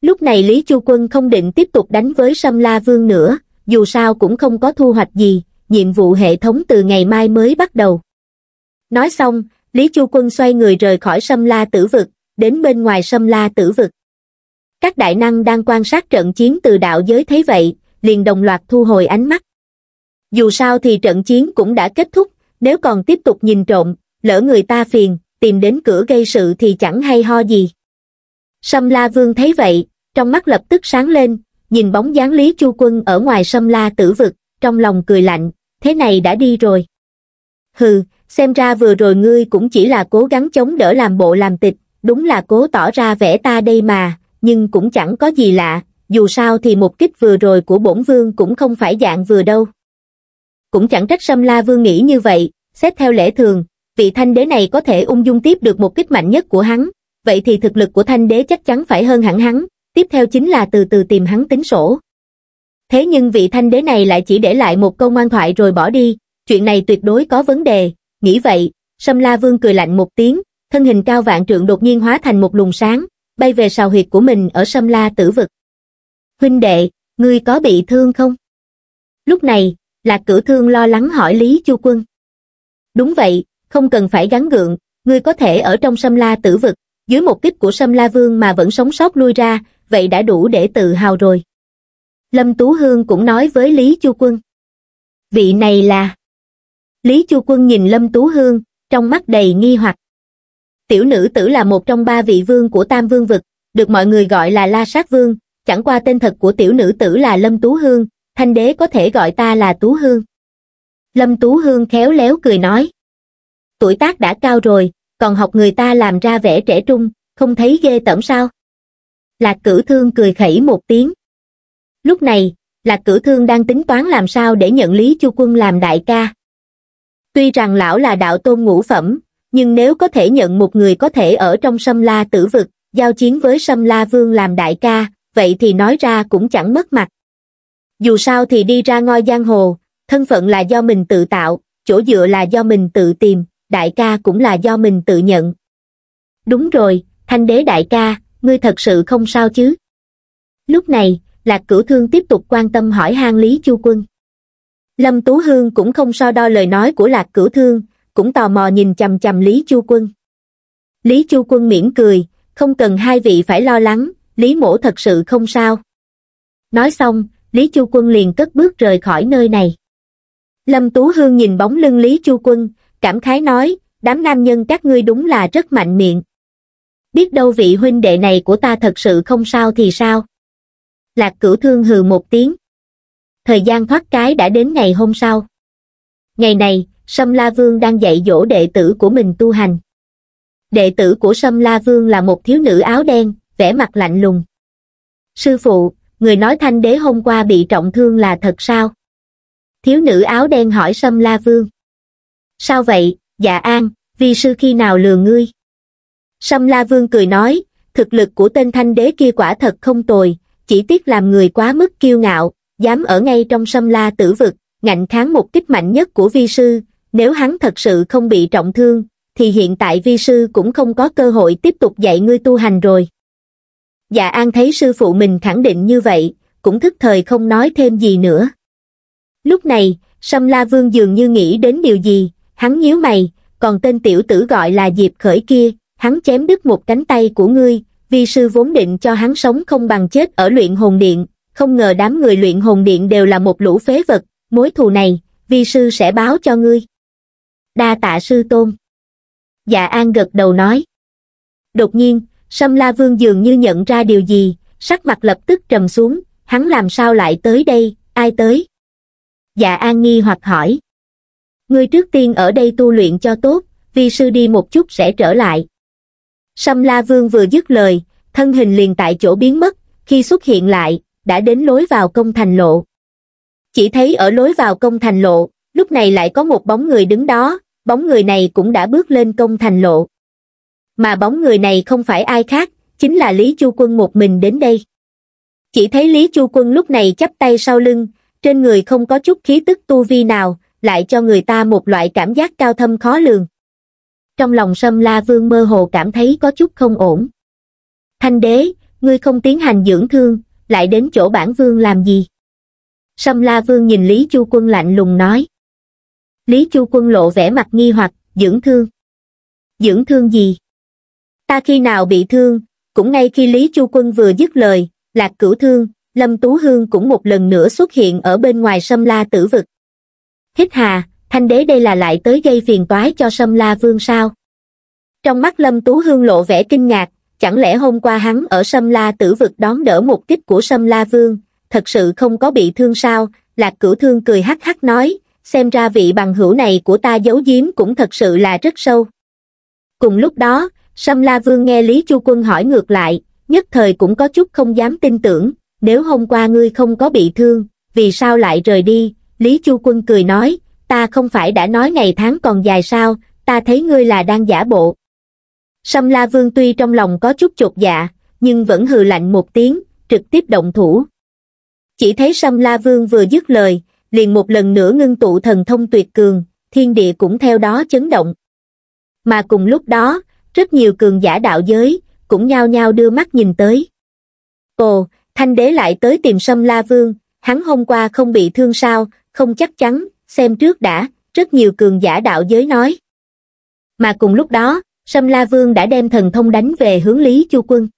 lúc này lý chu quân không định tiếp tục đánh với sâm la vương nữa dù sao cũng không có thu hoạch gì nhiệm vụ hệ thống từ ngày mai mới bắt đầu nói xong lý chu quân xoay người rời khỏi sâm la tử vực đến bên ngoài sâm la tử vực các đại năng đang quan sát trận chiến từ đạo giới thấy vậy liền đồng loạt thu hồi ánh mắt dù sao thì trận chiến cũng đã kết thúc, nếu còn tiếp tục nhìn trộm, lỡ người ta phiền, tìm đến cửa gây sự thì chẳng hay ho gì. Sâm La Vương thấy vậy, trong mắt lập tức sáng lên, nhìn bóng dáng Lý Chu Quân ở ngoài Sâm La tử vực, trong lòng cười lạnh, thế này đã đi rồi. Hừ, xem ra vừa rồi ngươi cũng chỉ là cố gắng chống đỡ làm bộ làm tịch, đúng là cố tỏ ra vẻ ta đây mà, nhưng cũng chẳng có gì lạ, dù sao thì một kích vừa rồi của bổn vương cũng không phải dạng vừa đâu. Cũng chẳng trách Sâm La Vương nghĩ như vậy, xét theo lễ thường, vị thanh đế này có thể ung dung tiếp được một kích mạnh nhất của hắn, vậy thì thực lực của thanh đế chắc chắn phải hơn hẳn hắn, tiếp theo chính là từ từ tìm hắn tính sổ. Thế nhưng vị thanh đế này lại chỉ để lại một câu ngoan thoại rồi bỏ đi, chuyện này tuyệt đối có vấn đề, nghĩ vậy, Sâm La Vương cười lạnh một tiếng, thân hình cao vạn trượng đột nhiên hóa thành một luồng sáng, bay về sào huyệt của mình ở Sâm La tử vực. Huynh đệ, ngươi có bị thương không? Lúc này, lạc cử thương lo lắng hỏi lý chu quân đúng vậy không cần phải gắn gượng ngươi có thể ở trong sâm la tử vực dưới một kích của sâm la vương mà vẫn sống sót lui ra vậy đã đủ để tự hào rồi lâm tú hương cũng nói với lý chu quân vị này là lý chu quân nhìn lâm tú hương trong mắt đầy nghi hoặc tiểu nữ tử là một trong ba vị vương của tam vương vực được mọi người gọi là la sát vương chẳng qua tên thật của tiểu nữ tử là lâm tú hương thanh đế có thể gọi ta là Tú Hương. Lâm Tú Hương khéo léo cười nói. Tuổi tác đã cao rồi, còn học người ta làm ra vẻ trẻ trung, không thấy ghê tởm sao. Lạc cử thương cười khẩy một tiếng. Lúc này, Lạc cử thương đang tính toán làm sao để nhận Lý Chu Quân làm đại ca. Tuy rằng lão là đạo tôn ngũ phẩm, nhưng nếu có thể nhận một người có thể ở trong sâm la tử vực, giao chiến với sâm la vương làm đại ca, vậy thì nói ra cũng chẳng mất mặt. Dù sao thì đi ra ngôi giang hồ, thân phận là do mình tự tạo, chỗ dựa là do mình tự tìm, đại ca cũng là do mình tự nhận. Đúng rồi, thanh đế đại ca, ngươi thật sự không sao chứ? Lúc này, Lạc Cửu Thương tiếp tục quan tâm hỏi han Lý Chu Quân. Lâm Tú Hương cũng không so đo lời nói của Lạc Cửu Thương, cũng tò mò nhìn chầm chầm Lý Chu Quân. Lý Chu Quân mỉm cười, không cần hai vị phải lo lắng, Lý Mổ thật sự không sao. Nói xong, Lý Chu Quân liền cất bước rời khỏi nơi này. Lâm Tú Hương nhìn bóng lưng Lý Chu Quân, cảm khái nói, đám nam nhân các ngươi đúng là rất mạnh miệng. Biết đâu vị huynh đệ này của ta thật sự không sao thì sao? Lạc cửu thương hừ một tiếng. Thời gian thoát cái đã đến ngày hôm sau. Ngày này, Sâm La Vương đang dạy dỗ đệ tử của mình tu hành. Đệ tử của Sâm La Vương là một thiếu nữ áo đen, vẻ mặt lạnh lùng. Sư phụ, người nói thanh đế hôm qua bị trọng thương là thật sao thiếu nữ áo đen hỏi sâm la vương sao vậy dạ an vi sư khi nào lừa ngươi sâm la vương cười nói thực lực của tên thanh đế kia quả thật không tồi chỉ tiếc làm người quá mức kiêu ngạo dám ở ngay trong sâm la tử vực ngạnh kháng một kích mạnh nhất của vi sư nếu hắn thật sự không bị trọng thương thì hiện tại vi sư cũng không có cơ hội tiếp tục dạy ngươi tu hành rồi Dạ An thấy sư phụ mình khẳng định như vậy, cũng thức thời không nói thêm gì nữa. Lúc này, Sâm La Vương dường như nghĩ đến điều gì, hắn nhíu mày, còn tên tiểu tử gọi là Diệp Khởi kia, hắn chém đứt một cánh tay của ngươi, vi sư vốn định cho hắn sống không bằng chết ở luyện hồn điện, không ngờ đám người luyện hồn điện đều là một lũ phế vật, mối thù này, vi sư sẽ báo cho ngươi. Đa tạ sư tôn. Dạ An gật đầu nói. Đột nhiên, sâm la vương dường như nhận ra điều gì sắc mặt lập tức trầm xuống hắn làm sao lại tới đây ai tới dạ an nghi hoặc hỏi ngươi trước tiên ở đây tu luyện cho tốt vi sư đi một chút sẽ trở lại sâm la vương vừa dứt lời thân hình liền tại chỗ biến mất khi xuất hiện lại đã đến lối vào công thành lộ chỉ thấy ở lối vào công thành lộ lúc này lại có một bóng người đứng đó bóng người này cũng đã bước lên công thành lộ mà bóng người này không phải ai khác chính là lý chu quân một mình đến đây chỉ thấy lý chu quân lúc này chắp tay sau lưng trên người không có chút khí tức tu vi nào lại cho người ta một loại cảm giác cao thâm khó lường trong lòng sâm la vương mơ hồ cảm thấy có chút không ổn thanh đế ngươi không tiến hành dưỡng thương lại đến chỗ bản vương làm gì sâm la vương nhìn lý chu quân lạnh lùng nói lý chu quân lộ vẻ mặt nghi hoặc dưỡng thương dưỡng thương gì ta khi nào bị thương, cũng ngay khi Lý Chu Quân vừa dứt lời, Lạc Cửu Thương, Lâm Tú Hương cũng một lần nữa xuất hiện ở bên ngoài Sâm La tử vực. Hít hà, thanh đế đây là lại tới gây phiền toái cho Sâm La Vương sao? Trong mắt Lâm Tú Hương lộ vẻ kinh ngạc, chẳng lẽ hôm qua hắn ở Sâm La tử vực đón đỡ một kích của Sâm La Vương, thật sự không có bị thương sao? Lạc Cửu Thương cười hắc hắc nói, xem ra vị bằng hữu này của ta giấu giếm cũng thật sự là rất sâu. Cùng lúc đó, sâm la vương nghe lý chu quân hỏi ngược lại nhất thời cũng có chút không dám tin tưởng nếu hôm qua ngươi không có bị thương vì sao lại rời đi lý chu quân cười nói ta không phải đã nói ngày tháng còn dài sao ta thấy ngươi là đang giả bộ sâm la vương tuy trong lòng có chút chột dạ nhưng vẫn hừ lạnh một tiếng trực tiếp động thủ chỉ thấy sâm la vương vừa dứt lời liền một lần nữa ngưng tụ thần thông tuyệt cường thiên địa cũng theo đó chấn động mà cùng lúc đó rất nhiều cường giả đạo giới, cũng nhao nhao đưa mắt nhìn tới. Ồ, thanh đế lại tới tìm sâm la vương, hắn hôm qua không bị thương sao, không chắc chắn, xem trước đã, rất nhiều cường giả đạo giới nói. Mà cùng lúc đó, sâm la vương đã đem thần thông đánh về hướng Lý Chu Quân.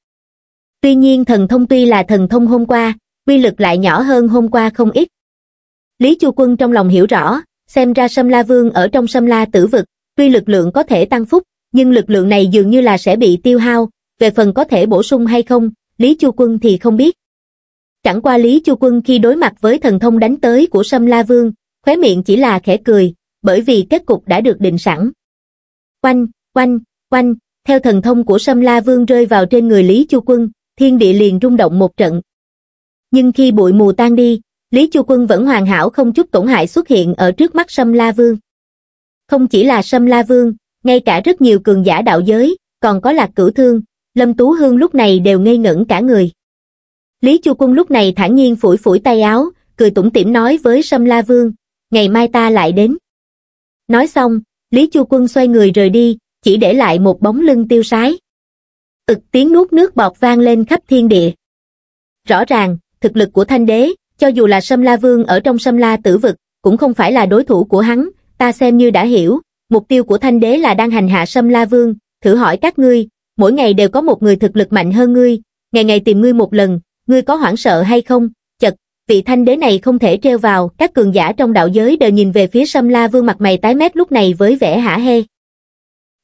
Tuy nhiên thần thông tuy là thần thông hôm qua, quy lực lại nhỏ hơn hôm qua không ít. Lý Chu Quân trong lòng hiểu rõ, xem ra Sâm La Vương ở trong Sâm La tử vực, tuy lực lượng có thể tăng phúc, nhưng lực lượng này dường như là sẽ bị tiêu hao, về phần có thể bổ sung hay không, Lý Chu Quân thì không biết. Chẳng qua Lý Chu Quân khi đối mặt với thần thông đánh tới của Sâm La Vương, khóe miệng chỉ là khẽ cười, bởi vì kết cục đã được định sẵn. Quanh, quanh, quanh, theo thần thông của Sâm La Vương rơi vào trên người Lý Chu Quân, thiên địa liền rung động một trận. Nhưng khi bụi mù tan đi, Lý Chu Quân vẫn hoàn hảo không chút tổn hại xuất hiện ở trước mắt Sâm La Vương. Không chỉ là Sâm La Vương, ngay cả rất nhiều cường giả đạo giới, còn có lạc cửu thương, Lâm Tú Hương lúc này đều ngây ngẩn cả người. Lý Chu cung lúc này thản nhiên phủi phủi tay áo, cười tủm tỉm nói với Sâm La Vương, ngày mai ta lại đến. Nói xong, Lý Chu Quân xoay người rời đi, chỉ để lại một bóng lưng tiêu sái. ực tiếng nuốt nước bọt vang lên khắp thiên địa. Rõ ràng, thực lực của thanh đế, cho dù là Sâm La Vương ở trong Sâm La tử vực, cũng không phải là đối thủ của hắn, ta xem như đã hiểu, mục tiêu của thanh đế là đang hành hạ sâm la vương, thử hỏi các ngươi, mỗi ngày đều có một người thực lực mạnh hơn ngươi, ngày ngày tìm ngươi một lần, ngươi có hoảng sợ hay không? Chật, vị thanh đế này không thể treo vào, các cường giả trong đạo giới đều nhìn về phía sâm la vương mặt mày tái mét lúc này với vẻ hả hê.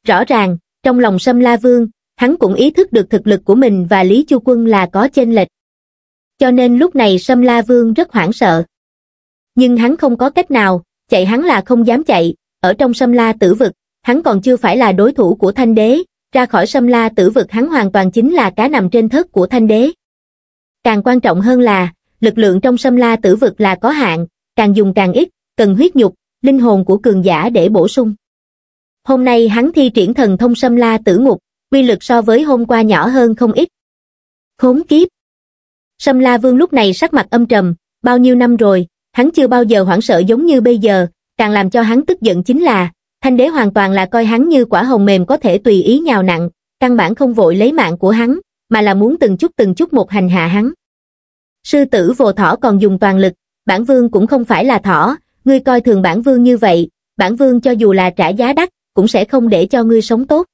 Rõ ràng, trong lòng sâm la vương, hắn cũng ý thức được thực lực của mình và Lý Chu Quân là có chênh lệch. Cho nên lúc này Sâm La Vương rất hoảng sợ. Nhưng hắn không có cách nào, chạy hắn là không dám chạy, ở trong sâm la tử vực, hắn còn chưa phải là đối thủ của thanh đế, ra khỏi sâm la tử vực hắn hoàn toàn chính là cá nằm trên thớt của thanh đế. Càng quan trọng hơn là, lực lượng trong sâm la tử vực là có hạn, càng dùng càng ít, cần huyết nhục, linh hồn của cường giả để bổ sung. Hôm nay hắn thi triển thần thông sâm la tử ngục, quy lực so với hôm qua nhỏ hơn không ít. Khốn kiếp! Sâm la vương lúc này sắc mặt âm trầm, bao nhiêu năm rồi, hắn chưa bao giờ hoảng sợ giống như bây giờ, càng làm cho hắn tức giận chính là, thanh đế hoàn toàn là coi hắn như quả hồng mềm có thể tùy ý nhào nặng, căn bản không vội lấy mạng của hắn, mà là muốn từng chút từng chút một hành hạ hắn. Sư tử vô thỏ còn dùng toàn lực, bản vương cũng không phải là thỏ, ngươi coi thường bản vương như vậy, bản vương cho dù là trả giá đắt, cũng sẽ không để cho ngươi sống tốt.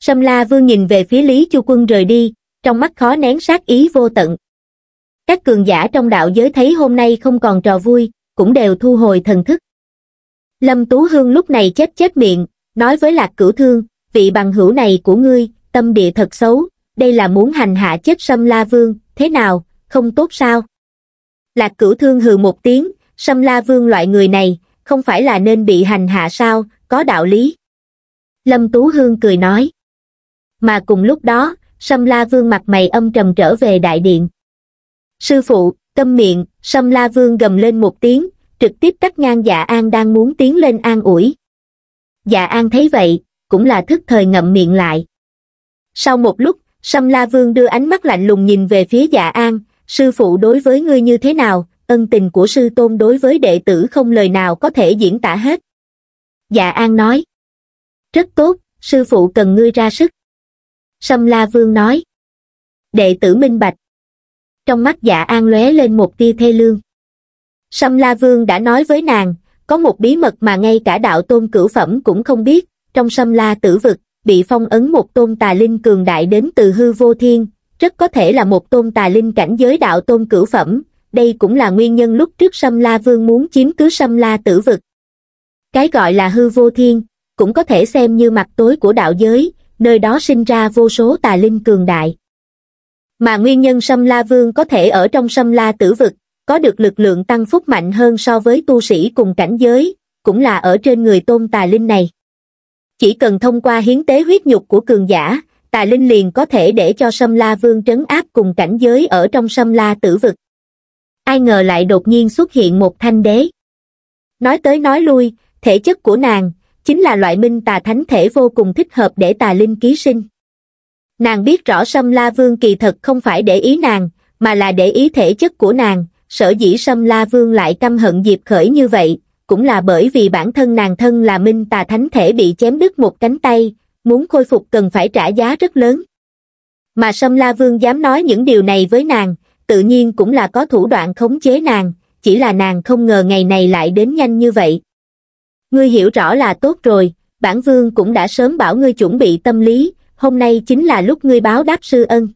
Sâm la vương nhìn về phía Lý Chu Quân rời đi, trong mắt khó nén sát ý vô tận. Các cường giả trong đạo giới thấy hôm nay không còn trò vui, cũng đều thu hồi thần thức lâm tú hương lúc này chết chết miệng nói với lạc cửu thương vị bằng hữu này của ngươi tâm địa thật xấu đây là muốn hành hạ chết sâm la vương thế nào không tốt sao lạc cửu thương hừ một tiếng sâm la vương loại người này không phải là nên bị hành hạ sao có đạo lý lâm tú hương cười nói mà cùng lúc đó sâm la vương mặt mày âm trầm trở về đại điện sư phụ câm miệng sâm la vương gầm lên một tiếng trực tiếp cắt ngang dạ an đang muốn tiến lên an ủi dạ an thấy vậy cũng là thức thời ngậm miệng lại sau một lúc sâm la vương đưa ánh mắt lạnh lùng nhìn về phía dạ an sư phụ đối với ngươi như thế nào ân tình của sư tôn đối với đệ tử không lời nào có thể diễn tả hết dạ an nói rất tốt sư phụ cần ngươi ra sức sâm la vương nói đệ tử minh bạch trong mắt dạ an lóe lên một tia thê lương Sâm La Vương đã nói với nàng, có một bí mật mà ngay cả đạo tôn cửu phẩm cũng không biết, trong Sâm La tử vực, bị phong ấn một tôn tà linh cường đại đến từ hư vô thiên, rất có thể là một tôn tà linh cảnh giới đạo tôn cửu phẩm, đây cũng là nguyên nhân lúc trước Sâm La Vương muốn chiếm cứ Sâm La tử vực. Cái gọi là hư vô thiên, cũng có thể xem như mặt tối của đạo giới, nơi đó sinh ra vô số tà linh cường đại. Mà nguyên nhân Sâm La Vương có thể ở trong Sâm La tử vực, có được lực lượng tăng phúc mạnh hơn so với tu sĩ cùng cảnh giới, cũng là ở trên người tôn tà linh này. Chỉ cần thông qua hiến tế huyết nhục của cường giả, tà linh liền có thể để cho sâm la vương trấn áp cùng cảnh giới ở trong sâm la tử vực. Ai ngờ lại đột nhiên xuất hiện một thanh đế. Nói tới nói lui, thể chất của nàng, chính là loại minh tà thánh thể vô cùng thích hợp để tà linh ký sinh. Nàng biết rõ sâm la vương kỳ thật không phải để ý nàng, mà là để ý thể chất của nàng, sở dĩ Sâm La Vương lại căm hận Diệp Khởi như vậy, cũng là bởi vì bản thân nàng thân là Minh Tà Thánh Thể bị chém đứt một cánh tay, muốn khôi phục cần phải trả giá rất lớn. Mà Sâm La Vương dám nói những điều này với nàng, tự nhiên cũng là có thủ đoạn khống chế nàng, chỉ là nàng không ngờ ngày này lại đến nhanh như vậy. Ngươi hiểu rõ là tốt rồi, bản vương cũng đã sớm bảo ngươi chuẩn bị tâm lý, hôm nay chính là lúc ngươi báo đáp sư ân.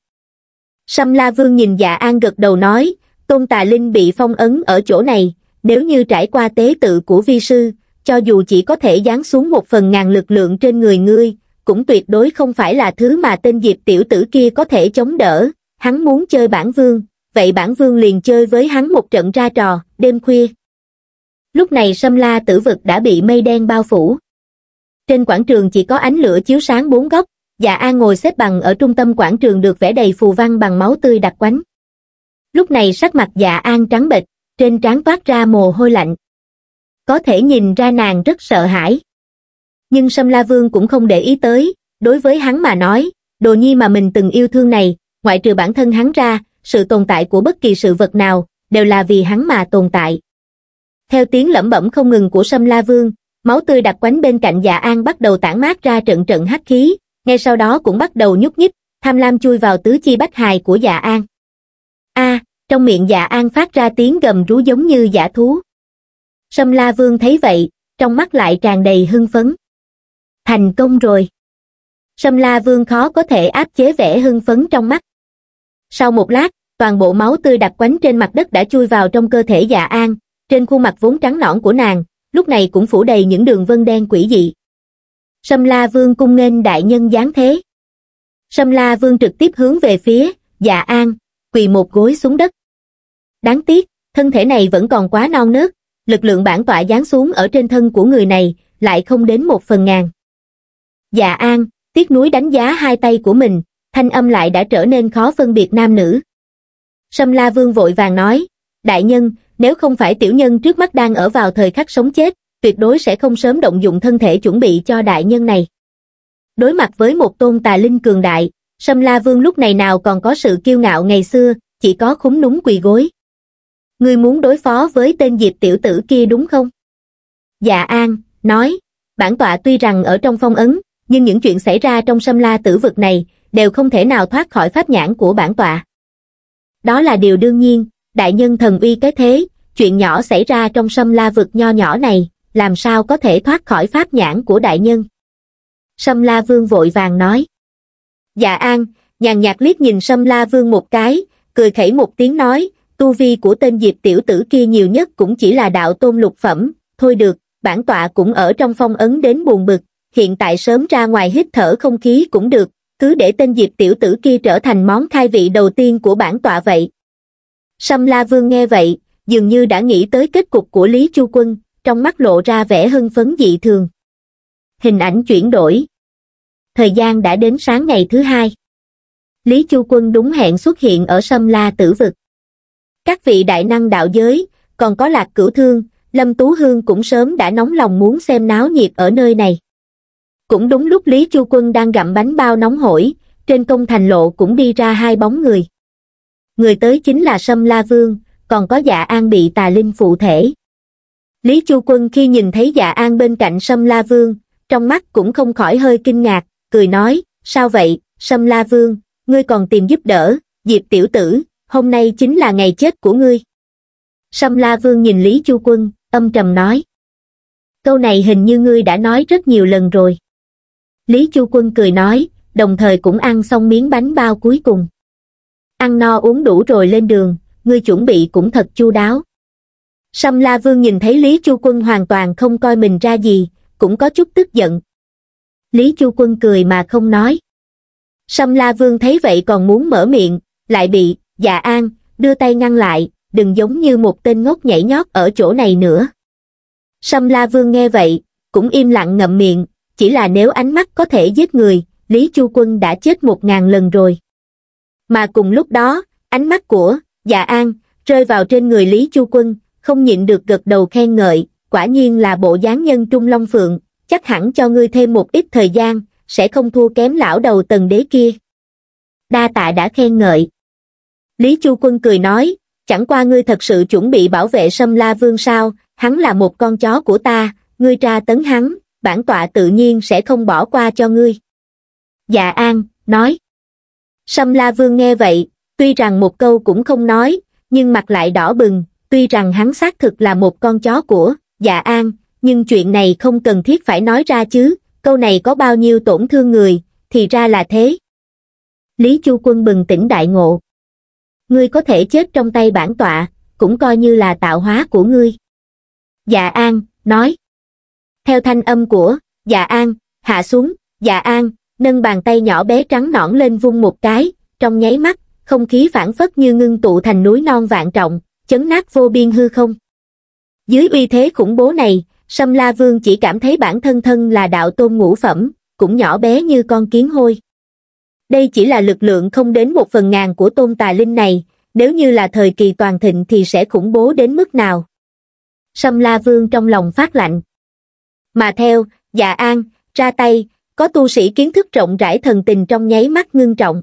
Sâm La Vương nhìn dạ an gật đầu nói, tôn tà linh bị phong ấn ở chỗ này nếu như trải qua tế tự của vi sư cho dù chỉ có thể dán xuống một phần ngàn lực lượng trên người ngươi cũng tuyệt đối không phải là thứ mà tên diệp tiểu tử kia có thể chống đỡ hắn muốn chơi bản vương vậy bản vương liền chơi với hắn một trận ra trò đêm khuya lúc này sâm la tử vực đã bị mây đen bao phủ trên quảng trường chỉ có ánh lửa chiếu sáng bốn góc và An ngồi xếp bằng ở trung tâm quảng trường được vẽ đầy phù văn bằng máu tươi đặc quánh lúc này sắc mặt dạ an trắng bệch trên trán toát ra mồ hôi lạnh có thể nhìn ra nàng rất sợ hãi nhưng sâm la vương cũng không để ý tới đối với hắn mà nói đồ nhi mà mình từng yêu thương này ngoại trừ bản thân hắn ra sự tồn tại của bất kỳ sự vật nào đều là vì hắn mà tồn tại theo tiếng lẩm bẩm không ngừng của sâm la vương máu tươi đặt quánh bên cạnh dạ an bắt đầu tản mát ra trận trận hắc khí ngay sau đó cũng bắt đầu nhúc nhích tham lam chui vào tứ chi bách hài của dạ an trong miệng dạ an phát ra tiếng gầm rú giống như giả thú. Sâm La Vương thấy vậy, trong mắt lại tràn đầy hưng phấn. Thành công rồi. Sâm La Vương khó có thể áp chế vẻ hưng phấn trong mắt. Sau một lát, toàn bộ máu tươi đặc quánh trên mặt đất đã chui vào trong cơ thể dạ an, trên khuôn mặt vốn trắng nõn của nàng, lúc này cũng phủ đầy những đường vân đen quỷ dị. Sâm La Vương cung nghênh đại nhân giáng thế. Sâm La Vương trực tiếp hướng về phía, dạ an, quỳ một gối xuống đất đáng tiếc thân thể này vẫn còn quá non nớt lực lượng bản tọa giáng xuống ở trên thân của người này lại không đến một phần ngàn dạ an tiếc núi đánh giá hai tay của mình thanh âm lại đã trở nên khó phân biệt nam nữ sâm la vương vội vàng nói đại nhân nếu không phải tiểu nhân trước mắt đang ở vào thời khắc sống chết tuyệt đối sẽ không sớm động dụng thân thể chuẩn bị cho đại nhân này đối mặt với một tôn tà linh cường đại sâm la vương lúc này nào còn có sự kiêu ngạo ngày xưa chỉ có khúng núng quỳ gối ngươi muốn đối phó với tên diệp tiểu tử kia đúng không dạ an nói bản tọa tuy rằng ở trong phong ấn nhưng những chuyện xảy ra trong sâm la tử vực này đều không thể nào thoát khỏi pháp nhãn của bản tọa đó là điều đương nhiên đại nhân thần uy cái thế chuyện nhỏ xảy ra trong sâm la vực nho nhỏ này làm sao có thể thoát khỏi pháp nhãn của đại nhân sâm la vương vội vàng nói dạ an nhàn nhạt liếc nhìn sâm la vương một cái cười khẩy một tiếng nói tu vi của tên diệp tiểu tử kia nhiều nhất cũng chỉ là đạo tôn lục phẩm, thôi được, bản tọa cũng ở trong phong ấn đến buồn bực, hiện tại sớm ra ngoài hít thở không khí cũng được, cứ để tên diệp tiểu tử kia trở thành món khai vị đầu tiên của bản tọa vậy. Sâm La Vương nghe vậy, dường như đã nghĩ tới kết cục của Lý Chu Quân, trong mắt lộ ra vẻ hưng phấn dị thường. Hình ảnh chuyển đổi. Thời gian đã đến sáng ngày thứ hai. Lý Chu Quân đúng hẹn xuất hiện ở Sâm La Tử Vực. Các vị đại năng đạo giới, còn có lạc cửu thương, Lâm Tú Hương cũng sớm đã nóng lòng muốn xem náo nhiệt ở nơi này. Cũng đúng lúc Lý Chu Quân đang gặm bánh bao nóng hổi, trên công thành lộ cũng đi ra hai bóng người. Người tới chính là Sâm La Vương, còn có dạ an bị tà linh phụ thể. Lý Chu Quân khi nhìn thấy dạ an bên cạnh Sâm La Vương, trong mắt cũng không khỏi hơi kinh ngạc, cười nói, sao vậy, Sâm La Vương, ngươi còn tìm giúp đỡ, Diệp Tiểu Tử, hôm nay chính là ngày chết của ngươi sâm la vương nhìn lý chu quân âm trầm nói câu này hình như ngươi đã nói rất nhiều lần rồi lý chu quân cười nói đồng thời cũng ăn xong miếng bánh bao cuối cùng ăn no uống đủ rồi lên đường ngươi chuẩn bị cũng thật chu đáo sâm la vương nhìn thấy lý chu quân hoàn toàn không coi mình ra gì cũng có chút tức giận lý chu quân cười mà không nói sâm la vương thấy vậy còn muốn mở miệng lại bị dạ an, đưa tay ngăn lại, đừng giống như một tên ngốc nhảy nhót ở chỗ này nữa. Sâm La Vương nghe vậy, cũng im lặng ngậm miệng, chỉ là nếu ánh mắt có thể giết người, Lý Chu Quân đã chết một ngàn lần rồi. Mà cùng lúc đó, ánh mắt của, dạ an, rơi vào trên người Lý Chu Quân, không nhịn được gật đầu khen ngợi, quả nhiên là bộ dáng nhân Trung Long Phượng, chắc hẳn cho ngươi thêm một ít thời gian, sẽ không thua kém lão đầu tần đế kia. Đa tạ đã khen ngợi. Lý Chu Quân cười nói, chẳng qua ngươi thật sự chuẩn bị bảo vệ Sâm La Vương sao, hắn là một con chó của ta, ngươi tra tấn hắn, bản tọa tự nhiên sẽ không bỏ qua cho ngươi. Dạ An, nói. Sâm La Vương nghe vậy, tuy rằng một câu cũng không nói, nhưng mặt lại đỏ bừng, tuy rằng hắn xác thực là một con chó của, dạ An, nhưng chuyện này không cần thiết phải nói ra chứ, câu này có bao nhiêu tổn thương người, thì ra là thế. Lý Chu Quân bừng tỉnh đại ngộ ngươi có thể chết trong tay bản tọa cũng coi như là tạo hóa của ngươi dạ an nói theo thanh âm của dạ an hạ xuống dạ an nâng bàn tay nhỏ bé trắng nõn lên vung một cái trong nháy mắt không khí phản phất như ngưng tụ thành núi non vạn trọng chấn nát vô biên hư không dưới uy thế khủng bố này sâm la vương chỉ cảm thấy bản thân thân là đạo tôn ngũ phẩm cũng nhỏ bé như con kiến hôi đây chỉ là lực lượng không đến một phần ngàn của tôn tà linh này, nếu như là thời kỳ toàn thịnh thì sẽ khủng bố đến mức nào. Sâm La Vương trong lòng phát lạnh. Mà theo, dạ an, ra tay, có tu sĩ kiến thức rộng rãi thần tình trong nháy mắt ngưng trọng.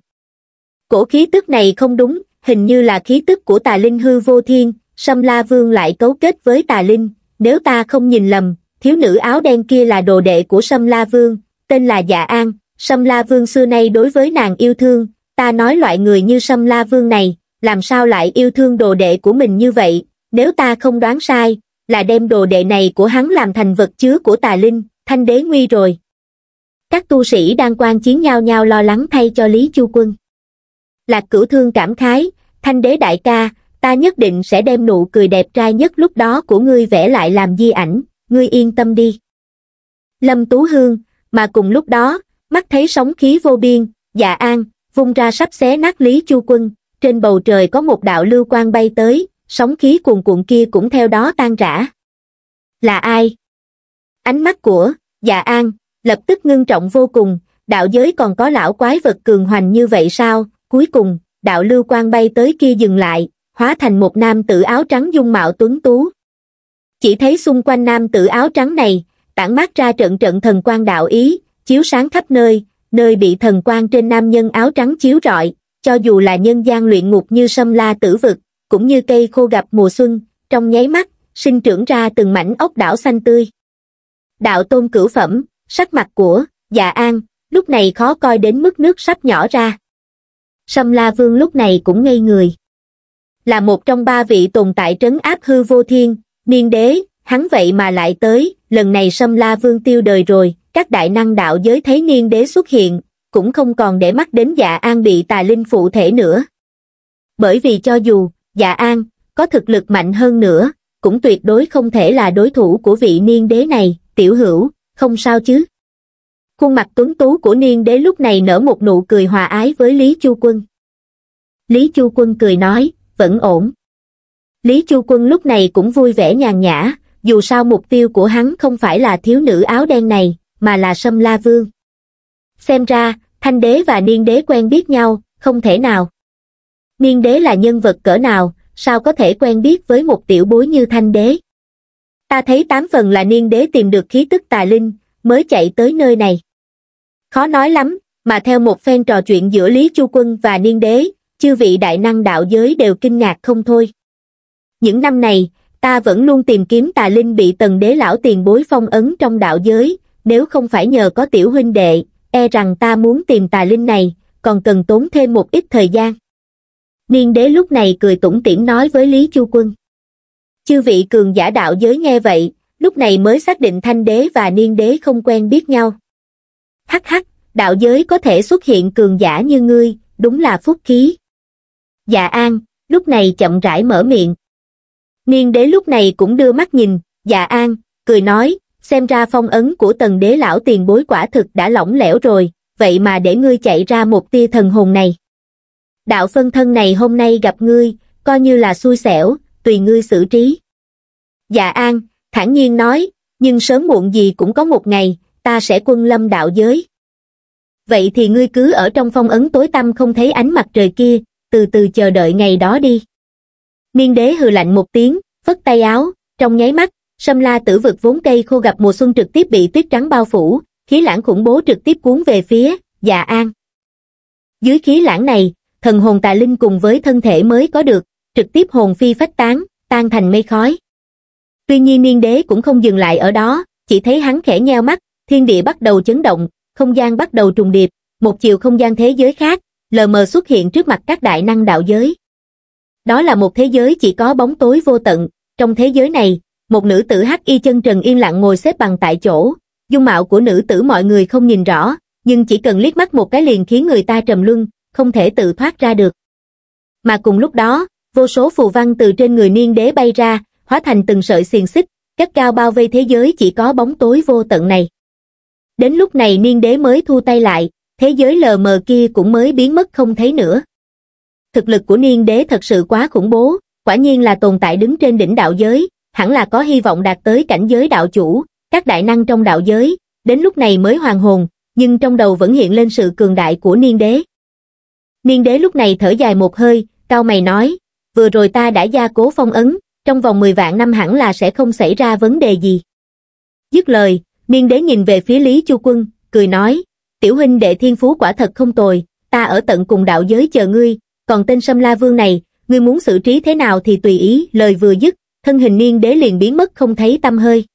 Cổ khí tức này không đúng, hình như là khí tức của tà linh hư vô thiên, Sâm La Vương lại cấu kết với tà linh, nếu ta không nhìn lầm, thiếu nữ áo đen kia là đồ đệ của Sâm La Vương, tên là Dạ An, Sâm La Vương xưa nay đối với nàng yêu thương, ta nói loại người như Sâm La Vương này, làm sao lại yêu thương đồ đệ của mình như vậy, nếu ta không đoán sai, là đem đồ đệ này của hắn làm thành vật chứa của tà linh, thanh đế nguy rồi. Các tu sĩ đang quan chiến nhau nhau lo lắng thay cho Lý Chu Quân. Lạc cửu thương cảm khái, thanh đế đại ca, ta nhất định sẽ đem nụ cười đẹp trai nhất lúc đó của ngươi vẽ lại làm di ảnh, ngươi yên tâm đi. Lâm Tú Hương, mà cùng lúc đó, mắt thấy sóng khí vô biên, dạ an, vung ra sắp xé nát Lý Chu Quân, trên bầu trời có một đạo lưu quang bay tới, sóng khí cuồn cuộn kia cũng theo đó tan rã. Là ai? Ánh mắt của, dạ an, lập tức ngưng trọng vô cùng, đạo giới còn có lão quái vật cường hoành như vậy sao, cuối cùng, đạo lưu quang bay tới kia dừng lại, hóa thành một nam tử áo trắng dung mạo tuấn tú. Chỉ thấy xung quanh nam tử áo trắng này, tản mát ra trận trận thần quan đạo ý, chiếu sáng khắp nơi, nơi bị thần quang trên nam nhân áo trắng chiếu rọi, cho dù là nhân gian luyện ngục như sâm la tử vực, cũng như cây khô gặp mùa xuân, trong nháy mắt, sinh trưởng ra từng mảnh ốc đảo xanh tươi. Đạo tôn cửu phẩm, sắc mặt của, dạ an, lúc này khó coi đến mức nước sắp nhỏ ra. Sâm la vương lúc này cũng ngây người. Là một trong ba vị tồn tại trấn áp hư vô thiên, niên đế, hắn vậy mà lại tới, lần này sâm la vương tiêu đời rồi, các đại năng đạo giới thế niên đế xuất hiện, cũng không còn để mắt đến dạ an bị tà linh phụ thể nữa. Bởi vì cho dù, dạ an, có thực lực mạnh hơn nữa, cũng tuyệt đối không thể là đối thủ của vị niên đế này, tiểu hữu, không sao chứ. Khuôn mặt tuấn tú của niên đế lúc này nở một nụ cười hòa ái với Lý Chu Quân. Lý Chu Quân cười nói, vẫn ổn. Lý Chu Quân lúc này cũng vui vẻ nhàn nhã, dù sao mục tiêu của hắn không phải là thiếu nữ áo đen này, mà là Sâm La Vương. Xem ra, Thanh Đế và Niên Đế quen biết nhau, không thể nào. Niên Đế là nhân vật cỡ nào, sao có thể quen biết với một tiểu bối như Thanh Đế? Ta thấy tám phần là Niên Đế tìm được khí tức tà linh, mới chạy tới nơi này. Khó nói lắm, mà theo một phen trò chuyện giữa Lý Chu Quân và Niên Đế, chư vị đại năng đạo giới đều kinh ngạc không thôi. Những năm này, ta vẫn luôn tìm kiếm tà linh bị tần đế lão tiền bối phong ấn trong đạo giới, nếu không phải nhờ có tiểu huynh đệ, e rằng ta muốn tìm tà linh này, còn cần tốn thêm một ít thời gian. Niên đế lúc này cười tủm tỉm nói với Lý Chu Quân. Chư vị cường giả đạo giới nghe vậy, lúc này mới xác định thanh đế và niên đế không quen biết nhau. Hắc hắc, đạo giới có thể xuất hiện cường giả như ngươi, đúng là phúc khí. Dạ An, lúc này chậm rãi mở miệng. Niên đế lúc này cũng đưa mắt nhìn, dạ An, cười nói, xem ra phong ấn của tần đế lão tiền bối quả thực đã lỏng lẻo rồi, vậy mà để ngươi chạy ra một tia thần hồn này. Đạo phân thân này hôm nay gặp ngươi, coi như là xui xẻo, tùy ngươi xử trí. Dạ An, thản nhiên nói, nhưng sớm muộn gì cũng có một ngày, ta sẽ quân lâm đạo giới. Vậy thì ngươi cứ ở trong phong ấn tối tăm không thấy ánh mặt trời kia, từ từ chờ đợi ngày đó đi. Niên đế hừ lạnh một tiếng, phất tay áo, trong nháy mắt, sâm la tử vực vốn cây khô gặp mùa xuân trực tiếp bị tuyết trắng bao phủ khí lãng khủng bố trực tiếp cuốn về phía dạ an dưới khí lãng này thần hồn tà linh cùng với thân thể mới có được trực tiếp hồn phi phách tán tan thành mây khói tuy nhiên niên đế cũng không dừng lại ở đó chỉ thấy hắn khẽ nheo mắt thiên địa bắt đầu chấn động không gian bắt đầu trùng điệp một chiều không gian thế giới khác lờ mờ xuất hiện trước mặt các đại năng đạo giới đó là một thế giới chỉ có bóng tối vô tận trong thế giới này một nữ tử hắc y chân trần yên lặng ngồi xếp bằng tại chỗ, dung mạo của nữ tử mọi người không nhìn rõ, nhưng chỉ cần liếc mắt một cái liền khiến người ta trầm luân, không thể tự thoát ra được. Mà cùng lúc đó, vô số phù văn từ trên người niên đế bay ra, hóa thành từng sợi xiềng xích, cắt cao bao vây thế giới chỉ có bóng tối vô tận này. Đến lúc này niên đế mới thu tay lại, thế giới lờ mờ kia cũng mới biến mất không thấy nữa. Thực lực của niên đế thật sự quá khủng bố, quả nhiên là tồn tại đứng trên đỉnh đạo giới, hẳn là có hy vọng đạt tới cảnh giới đạo chủ, các đại năng trong đạo giới, đến lúc này mới hoàn hồn, nhưng trong đầu vẫn hiện lên sự cường đại của niên đế. Niên đế lúc này thở dài một hơi, cao mày nói, vừa rồi ta đã gia cố phong ấn, trong vòng 10 vạn năm hẳn là sẽ không xảy ra vấn đề gì. Dứt lời, niên đế nhìn về phía Lý Chu Quân, cười nói, tiểu huynh đệ thiên phú quả thật không tồi, ta ở tận cùng đạo giới chờ ngươi, còn tên Sâm La Vương này, ngươi muốn xử trí thế nào thì tùy ý, lời vừa dứt, thân hình niên đế liền biến mất không thấy tâm hơi.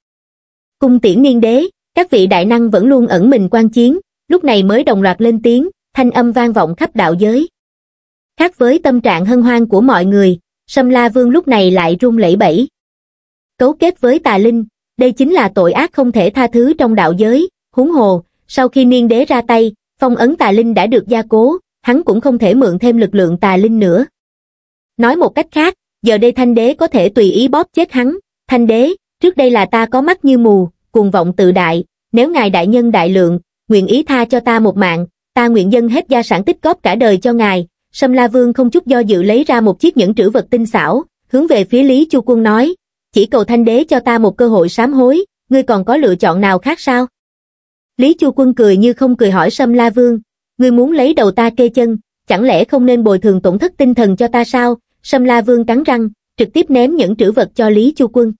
Cung tiễn niên đế, các vị đại năng vẫn luôn ẩn mình quan chiến, lúc này mới đồng loạt lên tiếng, thanh âm vang vọng khắp đạo giới. Khác với tâm trạng hân hoan của mọi người, Sâm La Vương lúc này lại run lẩy bẩy. Cấu kết với tà linh, đây chính là tội ác không thể tha thứ trong đạo giới, huống hồ, sau khi niên đế ra tay, phong ấn tà linh đã được gia cố, hắn cũng không thể mượn thêm lực lượng tà linh nữa. Nói một cách khác, giờ đây thanh đế có thể tùy ý bóp chết hắn, thanh đế, trước đây là ta có mắt như mù, cuồng vọng tự đại, nếu ngài đại nhân đại lượng, nguyện ý tha cho ta một mạng, ta nguyện dân hết gia sản tích góp cả đời cho ngài, Sâm La Vương không chút do dự lấy ra một chiếc nhẫn trữ vật tinh xảo, hướng về phía Lý Chu Quân nói, chỉ cầu thanh đế cho ta một cơ hội sám hối, ngươi còn có lựa chọn nào khác sao? Lý Chu Quân cười như không cười hỏi Sâm La Vương, ngươi muốn lấy đầu ta kê chân, chẳng lẽ không nên bồi thường tổn thất tinh thần cho ta sao? Sâm La Vương cắn răng, trực tiếp ném những trữ vật cho Lý Chu Quân.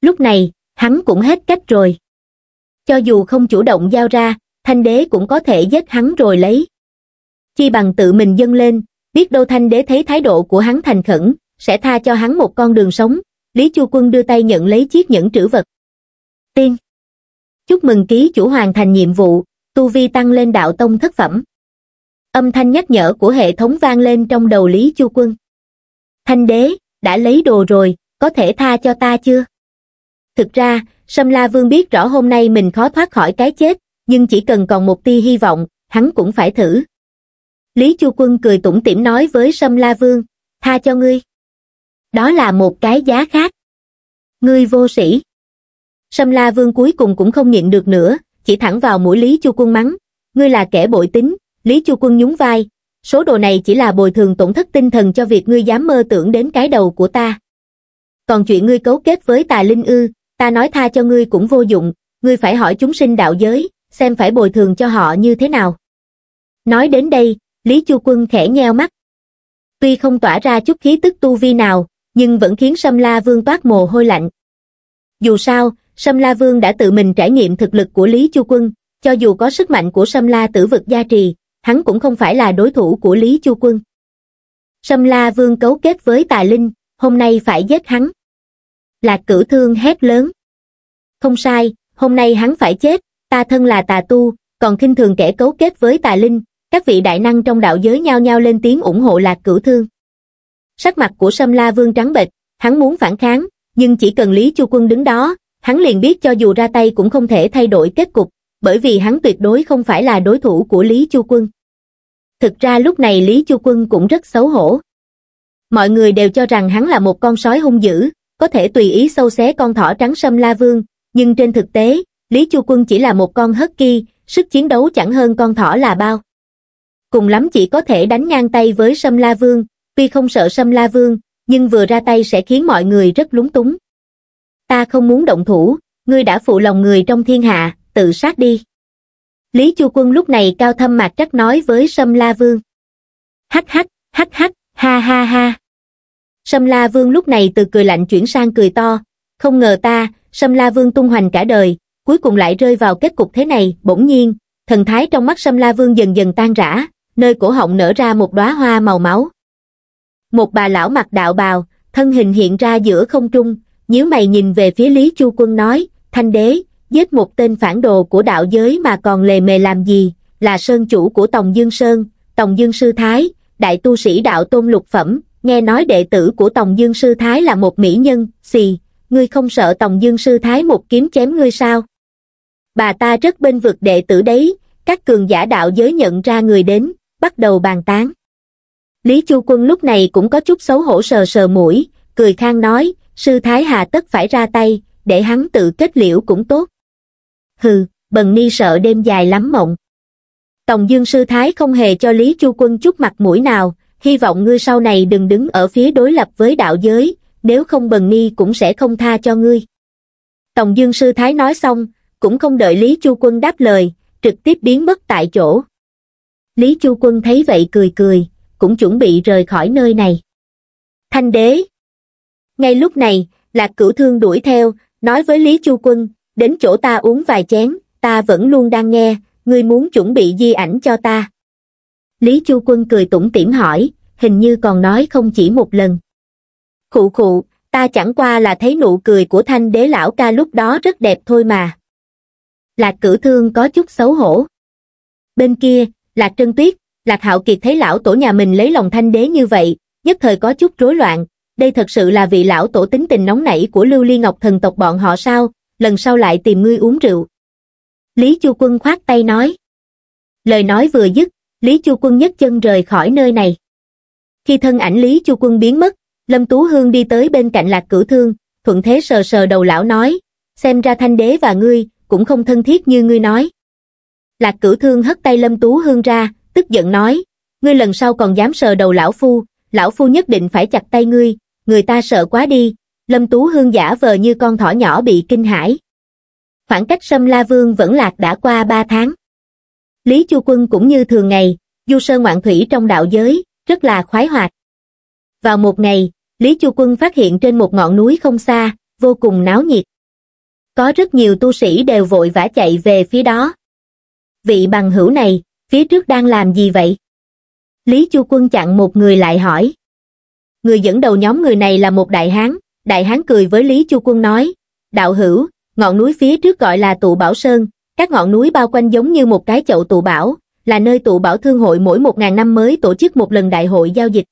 Lúc này, hắn cũng hết cách rồi. Cho dù không chủ động giao ra, thanh đế cũng có thể giết hắn rồi lấy. Chi bằng tự mình dâng lên, biết đâu thanh đế thấy thái độ của hắn thành khẩn, sẽ tha cho hắn một con đường sống. Lý Chu Quân đưa tay nhận lấy chiếc nhẫn trữ vật. Tiên. Chúc mừng ký chủ hoàn thành nhiệm vụ, tu vi tăng lên đạo tông thất phẩm. Âm thanh nhắc nhở của hệ thống vang lên trong đầu Lý Chu Quân. Thanh đế, đã lấy đồ rồi, có thể tha cho ta chưa? Thực ra, Sâm La Vương biết rõ hôm nay mình khó thoát khỏi cái chết, nhưng chỉ cần còn một tia hy vọng, hắn cũng phải thử. Lý Chu Quân cười tủm tỉm nói với Sâm La Vương, tha cho ngươi. Đó là một cái giá khác. Ngươi vô sĩ. Sâm La Vương cuối cùng cũng không nhịn được nữa, chỉ thẳng vào mũi Lý Chu Quân mắng. Ngươi là kẻ bội tính, Lý Chu Quân nhún vai, số đồ này chỉ là bồi thường tổn thất tinh thần cho việc ngươi dám mơ tưởng đến cái đầu của ta. Còn chuyện ngươi cấu kết với tà linh ư, ta nói tha cho ngươi cũng vô dụng, ngươi phải hỏi chúng sinh đạo giới, xem phải bồi thường cho họ như thế nào. Nói đến đây, Lý Chu Quân khẽ nheo mắt. Tuy không tỏa ra chút khí tức tu vi nào, nhưng vẫn khiến Sâm La Vương toát mồ hôi lạnh. Dù sao, Sâm La Vương đã tự mình trải nghiệm thực lực của Lý Chu Quân, cho dù có sức mạnh của Sâm La tử vực gia trì, hắn cũng không phải là đối thủ của Lý Chu Quân. Sâm La Vương cấu kết với tà linh, hôm nay phải giết hắn. Lạc cửu thương hét lớn. Không sai, hôm nay hắn phải chết, ta thân là tà tu, còn khinh thường kẻ cấu kết với tà linh, các vị đại năng trong đạo giới nhao nhao lên tiếng ủng hộ lạc cửu thương. Sắc mặt của Sâm La Vương trắng bệch, hắn muốn phản kháng, nhưng chỉ cần Lý Chu Quân đứng đó, hắn liền biết cho dù ra tay cũng không thể thay đổi kết cục, bởi vì hắn tuyệt đối không phải là đối thủ của Lý Chu Quân. Thực ra lúc này Lý Chu Quân cũng rất xấu hổ. Mọi người đều cho rằng hắn là một con sói hung dữ, có thể tùy ý sâu xé con thỏ trắng sâm la vương, nhưng trên thực tế, Lý Chu Quân chỉ là một con hất kỳ, sức chiến đấu chẳng hơn con thỏ là bao. Cùng lắm chỉ có thể đánh ngang tay với sâm la vương, tuy không sợ sâm la vương, nhưng vừa ra tay sẽ khiến mọi người rất lúng túng. Ta không muốn động thủ, ngươi đã phụ lòng người trong thiên hạ, tự sát đi. Lý Chu Quân lúc này cao thâm mạc trắc nói với Sâm La Vương. Hắc hắc, hắc hắc, ha ha ha. Sâm La Vương lúc này từ cười lạnh chuyển sang cười to, không ngờ ta, Sâm La Vương tung hoành cả đời, cuối cùng lại rơi vào kết cục thế này, bỗng nhiên, thần thái trong mắt Sâm La Vương dần dần tan rã, nơi cổ họng nở ra một đóa hoa màu máu. Một bà lão mặc đạo bào, thân hình hiện ra giữa không trung, nhíu mày nhìn về phía Lý Chu Quân nói, Thanh đế, giết một tên phản đồ của đạo giới mà còn lề mề làm gì, là sơn chủ của Tòng Dương Sơn, Tòng Dương Sư Thái, đại tu sĩ đạo tôn lục phẩm, nghe nói đệ tử của Tòng Dương Sư Thái là một mỹ nhân, xì, ngươi không sợ Tòng Dương Sư Thái một kiếm chém ngươi sao? Bà ta rất bên vực đệ tử đấy, các cường giả đạo giới nhận ra người đến, bắt đầu bàn tán. Lý Chu Quân lúc này cũng có chút xấu hổ sờ sờ mũi, cười khang nói, sư Thái Hà tất phải ra tay, để hắn tự kết liễu cũng tốt hừ, bần ni sợ đêm dài lắm mộng. tổng Dương Sư Thái không hề cho Lý Chu Quân chút mặt mũi nào, hy vọng ngươi sau này đừng đứng ở phía đối lập với đạo giới, nếu không bần ni cũng sẽ không tha cho ngươi. tổng Dương Sư Thái nói xong, cũng không đợi Lý Chu Quân đáp lời, trực tiếp biến mất tại chỗ. Lý Chu Quân thấy vậy cười cười, cũng chuẩn bị rời khỏi nơi này. Thanh đế! Ngay lúc này, Lạc Cửu Thương đuổi theo, nói với Lý Chu Quân, đến chỗ ta uống vài chén ta vẫn luôn đang nghe ngươi muốn chuẩn bị di ảnh cho ta lý chu quân cười tủm tỉm hỏi hình như còn nói không chỉ một lần khụ khụ ta chẳng qua là thấy nụ cười của thanh đế lão ca lúc đó rất đẹp thôi mà lạc cử thương có chút xấu hổ bên kia lạc trân tuyết lạc hạo kiệt thấy lão tổ nhà mình lấy lòng thanh đế như vậy nhất thời có chút rối loạn đây thật sự là vị lão tổ tính tình nóng nảy của lưu ly ngọc thần tộc bọn họ sao lần sau lại tìm ngươi uống rượu. Lý Chu Quân khoát tay nói. Lời nói vừa dứt, Lý Chu Quân nhấc chân rời khỏi nơi này. Khi thân ảnh Lý Chu Quân biến mất, Lâm Tú Hương đi tới bên cạnh lạc cửu thương, thuận thế sờ sờ đầu lão nói, xem ra thanh đế và ngươi, cũng không thân thiết như ngươi nói. Lạc cửu thương hất tay Lâm Tú Hương ra, tức giận nói, ngươi lần sau còn dám sờ đầu lão phu, lão phu nhất định phải chặt tay ngươi, người ta sợ quá đi, lâm tú hương giả vờ như con thỏ nhỏ bị kinh hãi khoảng cách sâm la vương vẫn lạc đã qua ba tháng lý chu quân cũng như thường ngày du sơ ngoạn thủy trong đạo giới rất là khoái hoạt vào một ngày lý chu quân phát hiện trên một ngọn núi không xa vô cùng náo nhiệt có rất nhiều tu sĩ đều vội vã chạy về phía đó vị bằng hữu này phía trước đang làm gì vậy lý chu quân chặn một người lại hỏi người dẫn đầu nhóm người này là một đại hán Đại Hán cười với Lý Chu Quân nói, đạo hữu, ngọn núi phía trước gọi là tụ bảo sơn, các ngọn núi bao quanh giống như một cái chậu tụ bảo, là nơi tụ bảo thương hội mỗi một ngàn năm mới tổ chức một lần đại hội giao dịch.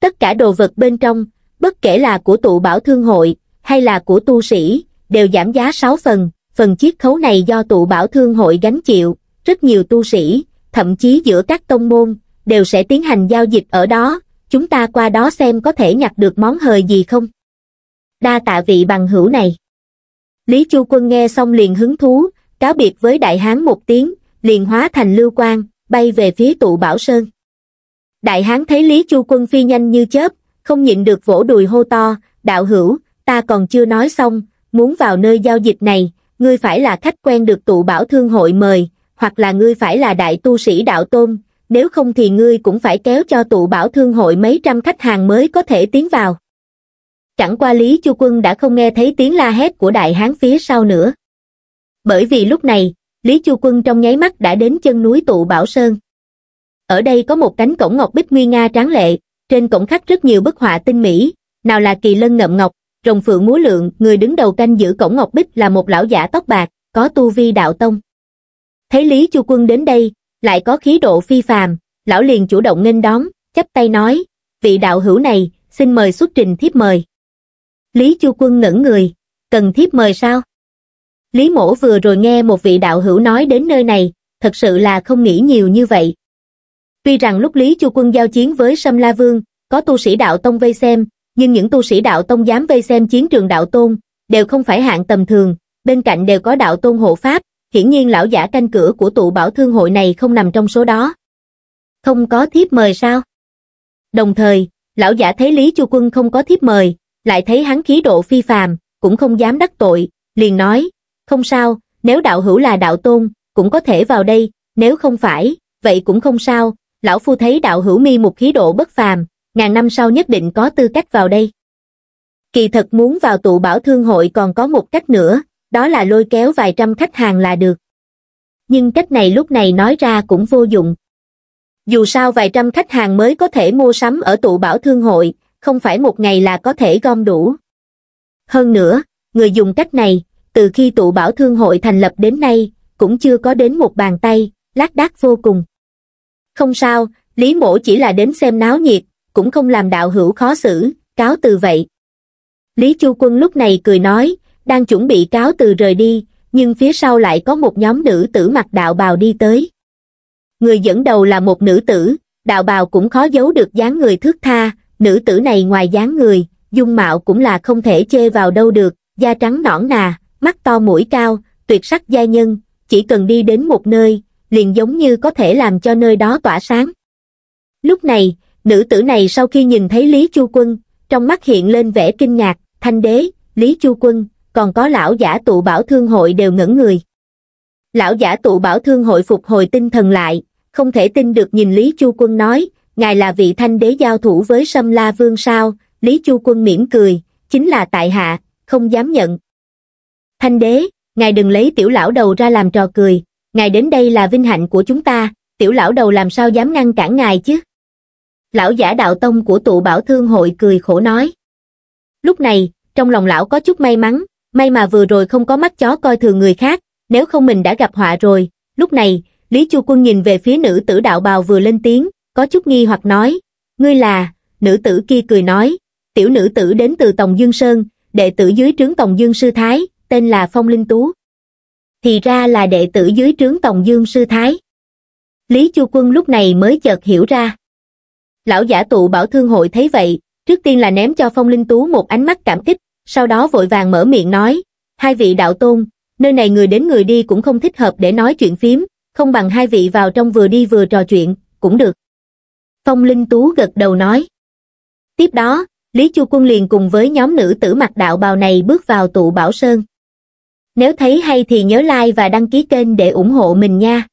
Tất cả đồ vật bên trong, bất kể là của tụ bảo thương hội hay là của tu sĩ, đều giảm giá 6 phần, phần chiết khấu này do tụ bảo thương hội gánh chịu, rất nhiều tu sĩ, thậm chí giữa các tông môn, đều sẽ tiến hành giao dịch ở đó, chúng ta qua đó xem có thể nhặt được món hời gì không đa tạ vị bằng hữu này. Lý Chu Quân nghe xong liền hứng thú, cáo biệt với đại hán một tiếng, liền hóa thành lưu quang, bay về phía tụ Bảo Sơn. Đại hán thấy Lý Chu Quân phi nhanh như chớp, không nhịn được vỗ đùi hô to, đạo hữu, ta còn chưa nói xong, muốn vào nơi giao dịch này, ngươi phải là khách quen được tụ Bảo Thương hội mời, hoặc là ngươi phải là đại tu sĩ đạo tôn, nếu không thì ngươi cũng phải kéo cho tụ Bảo Thương hội mấy trăm khách hàng mới có thể tiến vào chẳng qua lý chu quân đã không nghe thấy tiếng la hét của đại hán phía sau nữa bởi vì lúc này lý chu quân trong nháy mắt đã đến chân núi tụ bảo sơn ở đây có một cánh cổng ngọc bích nguy nga tráng lệ trên cổng khắc rất nhiều bức họa tinh mỹ nào là kỳ lân ngậm ngọc rồng phượng múa lượng người đứng đầu canh giữ cổng ngọc bích là một lão giả tóc bạc có tu vi đạo tông thấy lý chu quân đến đây lại có khí độ phi phàm lão liền chủ động nghênh đón chắp tay nói vị đạo hữu này xin mời xuất trình thiếp mời Lý Chu Quân ngẩn người, cần thiếp mời sao? Lý Mổ vừa rồi nghe một vị đạo hữu nói đến nơi này, thật sự là không nghĩ nhiều như vậy. Tuy rằng lúc Lý Chu Quân giao chiến với Sâm La Vương, có tu sĩ đạo tông vây xem, nhưng những tu sĩ đạo tông dám vây xem chiến trường đạo tôn, đều không phải hạng tầm thường, bên cạnh đều có đạo tôn hộ pháp, hiển nhiên lão giả canh cửa của tụ bảo thương hội này không nằm trong số đó. Không có thiếp mời sao? Đồng thời, lão giả thấy Lý Chu Quân không có thiếp mời, lại thấy hắn khí độ phi phàm, cũng không dám đắc tội, liền nói, không sao, nếu đạo hữu là đạo tôn, cũng có thể vào đây, nếu không phải, vậy cũng không sao, lão phu thấy đạo hữu mi một khí độ bất phàm, ngàn năm sau nhất định có tư cách vào đây. Kỳ thật muốn vào tụ bảo thương hội còn có một cách nữa, đó là lôi kéo vài trăm khách hàng là được. Nhưng cách này lúc này nói ra cũng vô dụng. Dù sao vài trăm khách hàng mới có thể mua sắm ở tụ bảo thương hội, không phải một ngày là có thể gom đủ. Hơn nữa, người dùng cách này, từ khi tụ bảo thương hội thành lập đến nay, cũng chưa có đến một bàn tay, lác đác vô cùng. Không sao, Lý Mỗ chỉ là đến xem náo nhiệt, cũng không làm đạo hữu khó xử, cáo từ vậy. Lý Chu Quân lúc này cười nói, đang chuẩn bị cáo từ rời đi, nhưng phía sau lại có một nhóm nữ tử mặc đạo bào đi tới. Người dẫn đầu là một nữ tử, đạo bào cũng khó giấu được dáng người thước tha, nữ tử này ngoài dáng người, dung mạo cũng là không thể chê vào đâu được, da trắng nõn nà, mắt to mũi cao, tuyệt sắc gia nhân, chỉ cần đi đến một nơi, liền giống như có thể làm cho nơi đó tỏa sáng. Lúc này, nữ tử này sau khi nhìn thấy Lý Chu Quân, trong mắt hiện lên vẻ kinh ngạc, thanh đế, Lý Chu Quân, còn có lão giả tụ bảo thương hội đều ngẩn người. Lão giả tụ bảo thương hội phục hồi tinh thần lại, không thể tin được nhìn Lý Chu Quân nói, ngài là vị thanh đế giao thủ với sâm la vương sao, Lý Chu Quân mỉm cười, chính là tại hạ, không dám nhận. Thanh đế, ngài đừng lấy tiểu lão đầu ra làm trò cười, ngài đến đây là vinh hạnh của chúng ta, tiểu lão đầu làm sao dám ngăn cản ngài chứ? Lão giả đạo tông của tụ bảo thương hội cười khổ nói. Lúc này, trong lòng lão có chút may mắn, may mà vừa rồi không có mắt chó coi thường người khác, nếu không mình đã gặp họa rồi. Lúc này, Lý Chu Quân nhìn về phía nữ tử đạo bào vừa lên tiếng, có chút nghi hoặc nói, ngươi là, nữ tử kia cười nói, tiểu nữ tử đến từ Tòng Dương Sơn, đệ tử dưới trướng Tòng Dương Sư Thái, tên là Phong Linh Tú. Thì ra là đệ tử dưới trướng Tòng Dương Sư Thái. Lý Chu Quân lúc này mới chợt hiểu ra. Lão giả tụ bảo thương hội thấy vậy, trước tiên là ném cho Phong Linh Tú một ánh mắt cảm kích, sau đó vội vàng mở miệng nói, hai vị đạo tôn, nơi này người đến người đi cũng không thích hợp để nói chuyện phím, không bằng hai vị vào trong vừa đi vừa trò chuyện, cũng được phong linh tú gật đầu nói tiếp đó lý chu quân liền cùng với nhóm nữ tử mặc đạo bào này bước vào tụ bảo sơn nếu thấy hay thì nhớ like và đăng ký kênh để ủng hộ mình nha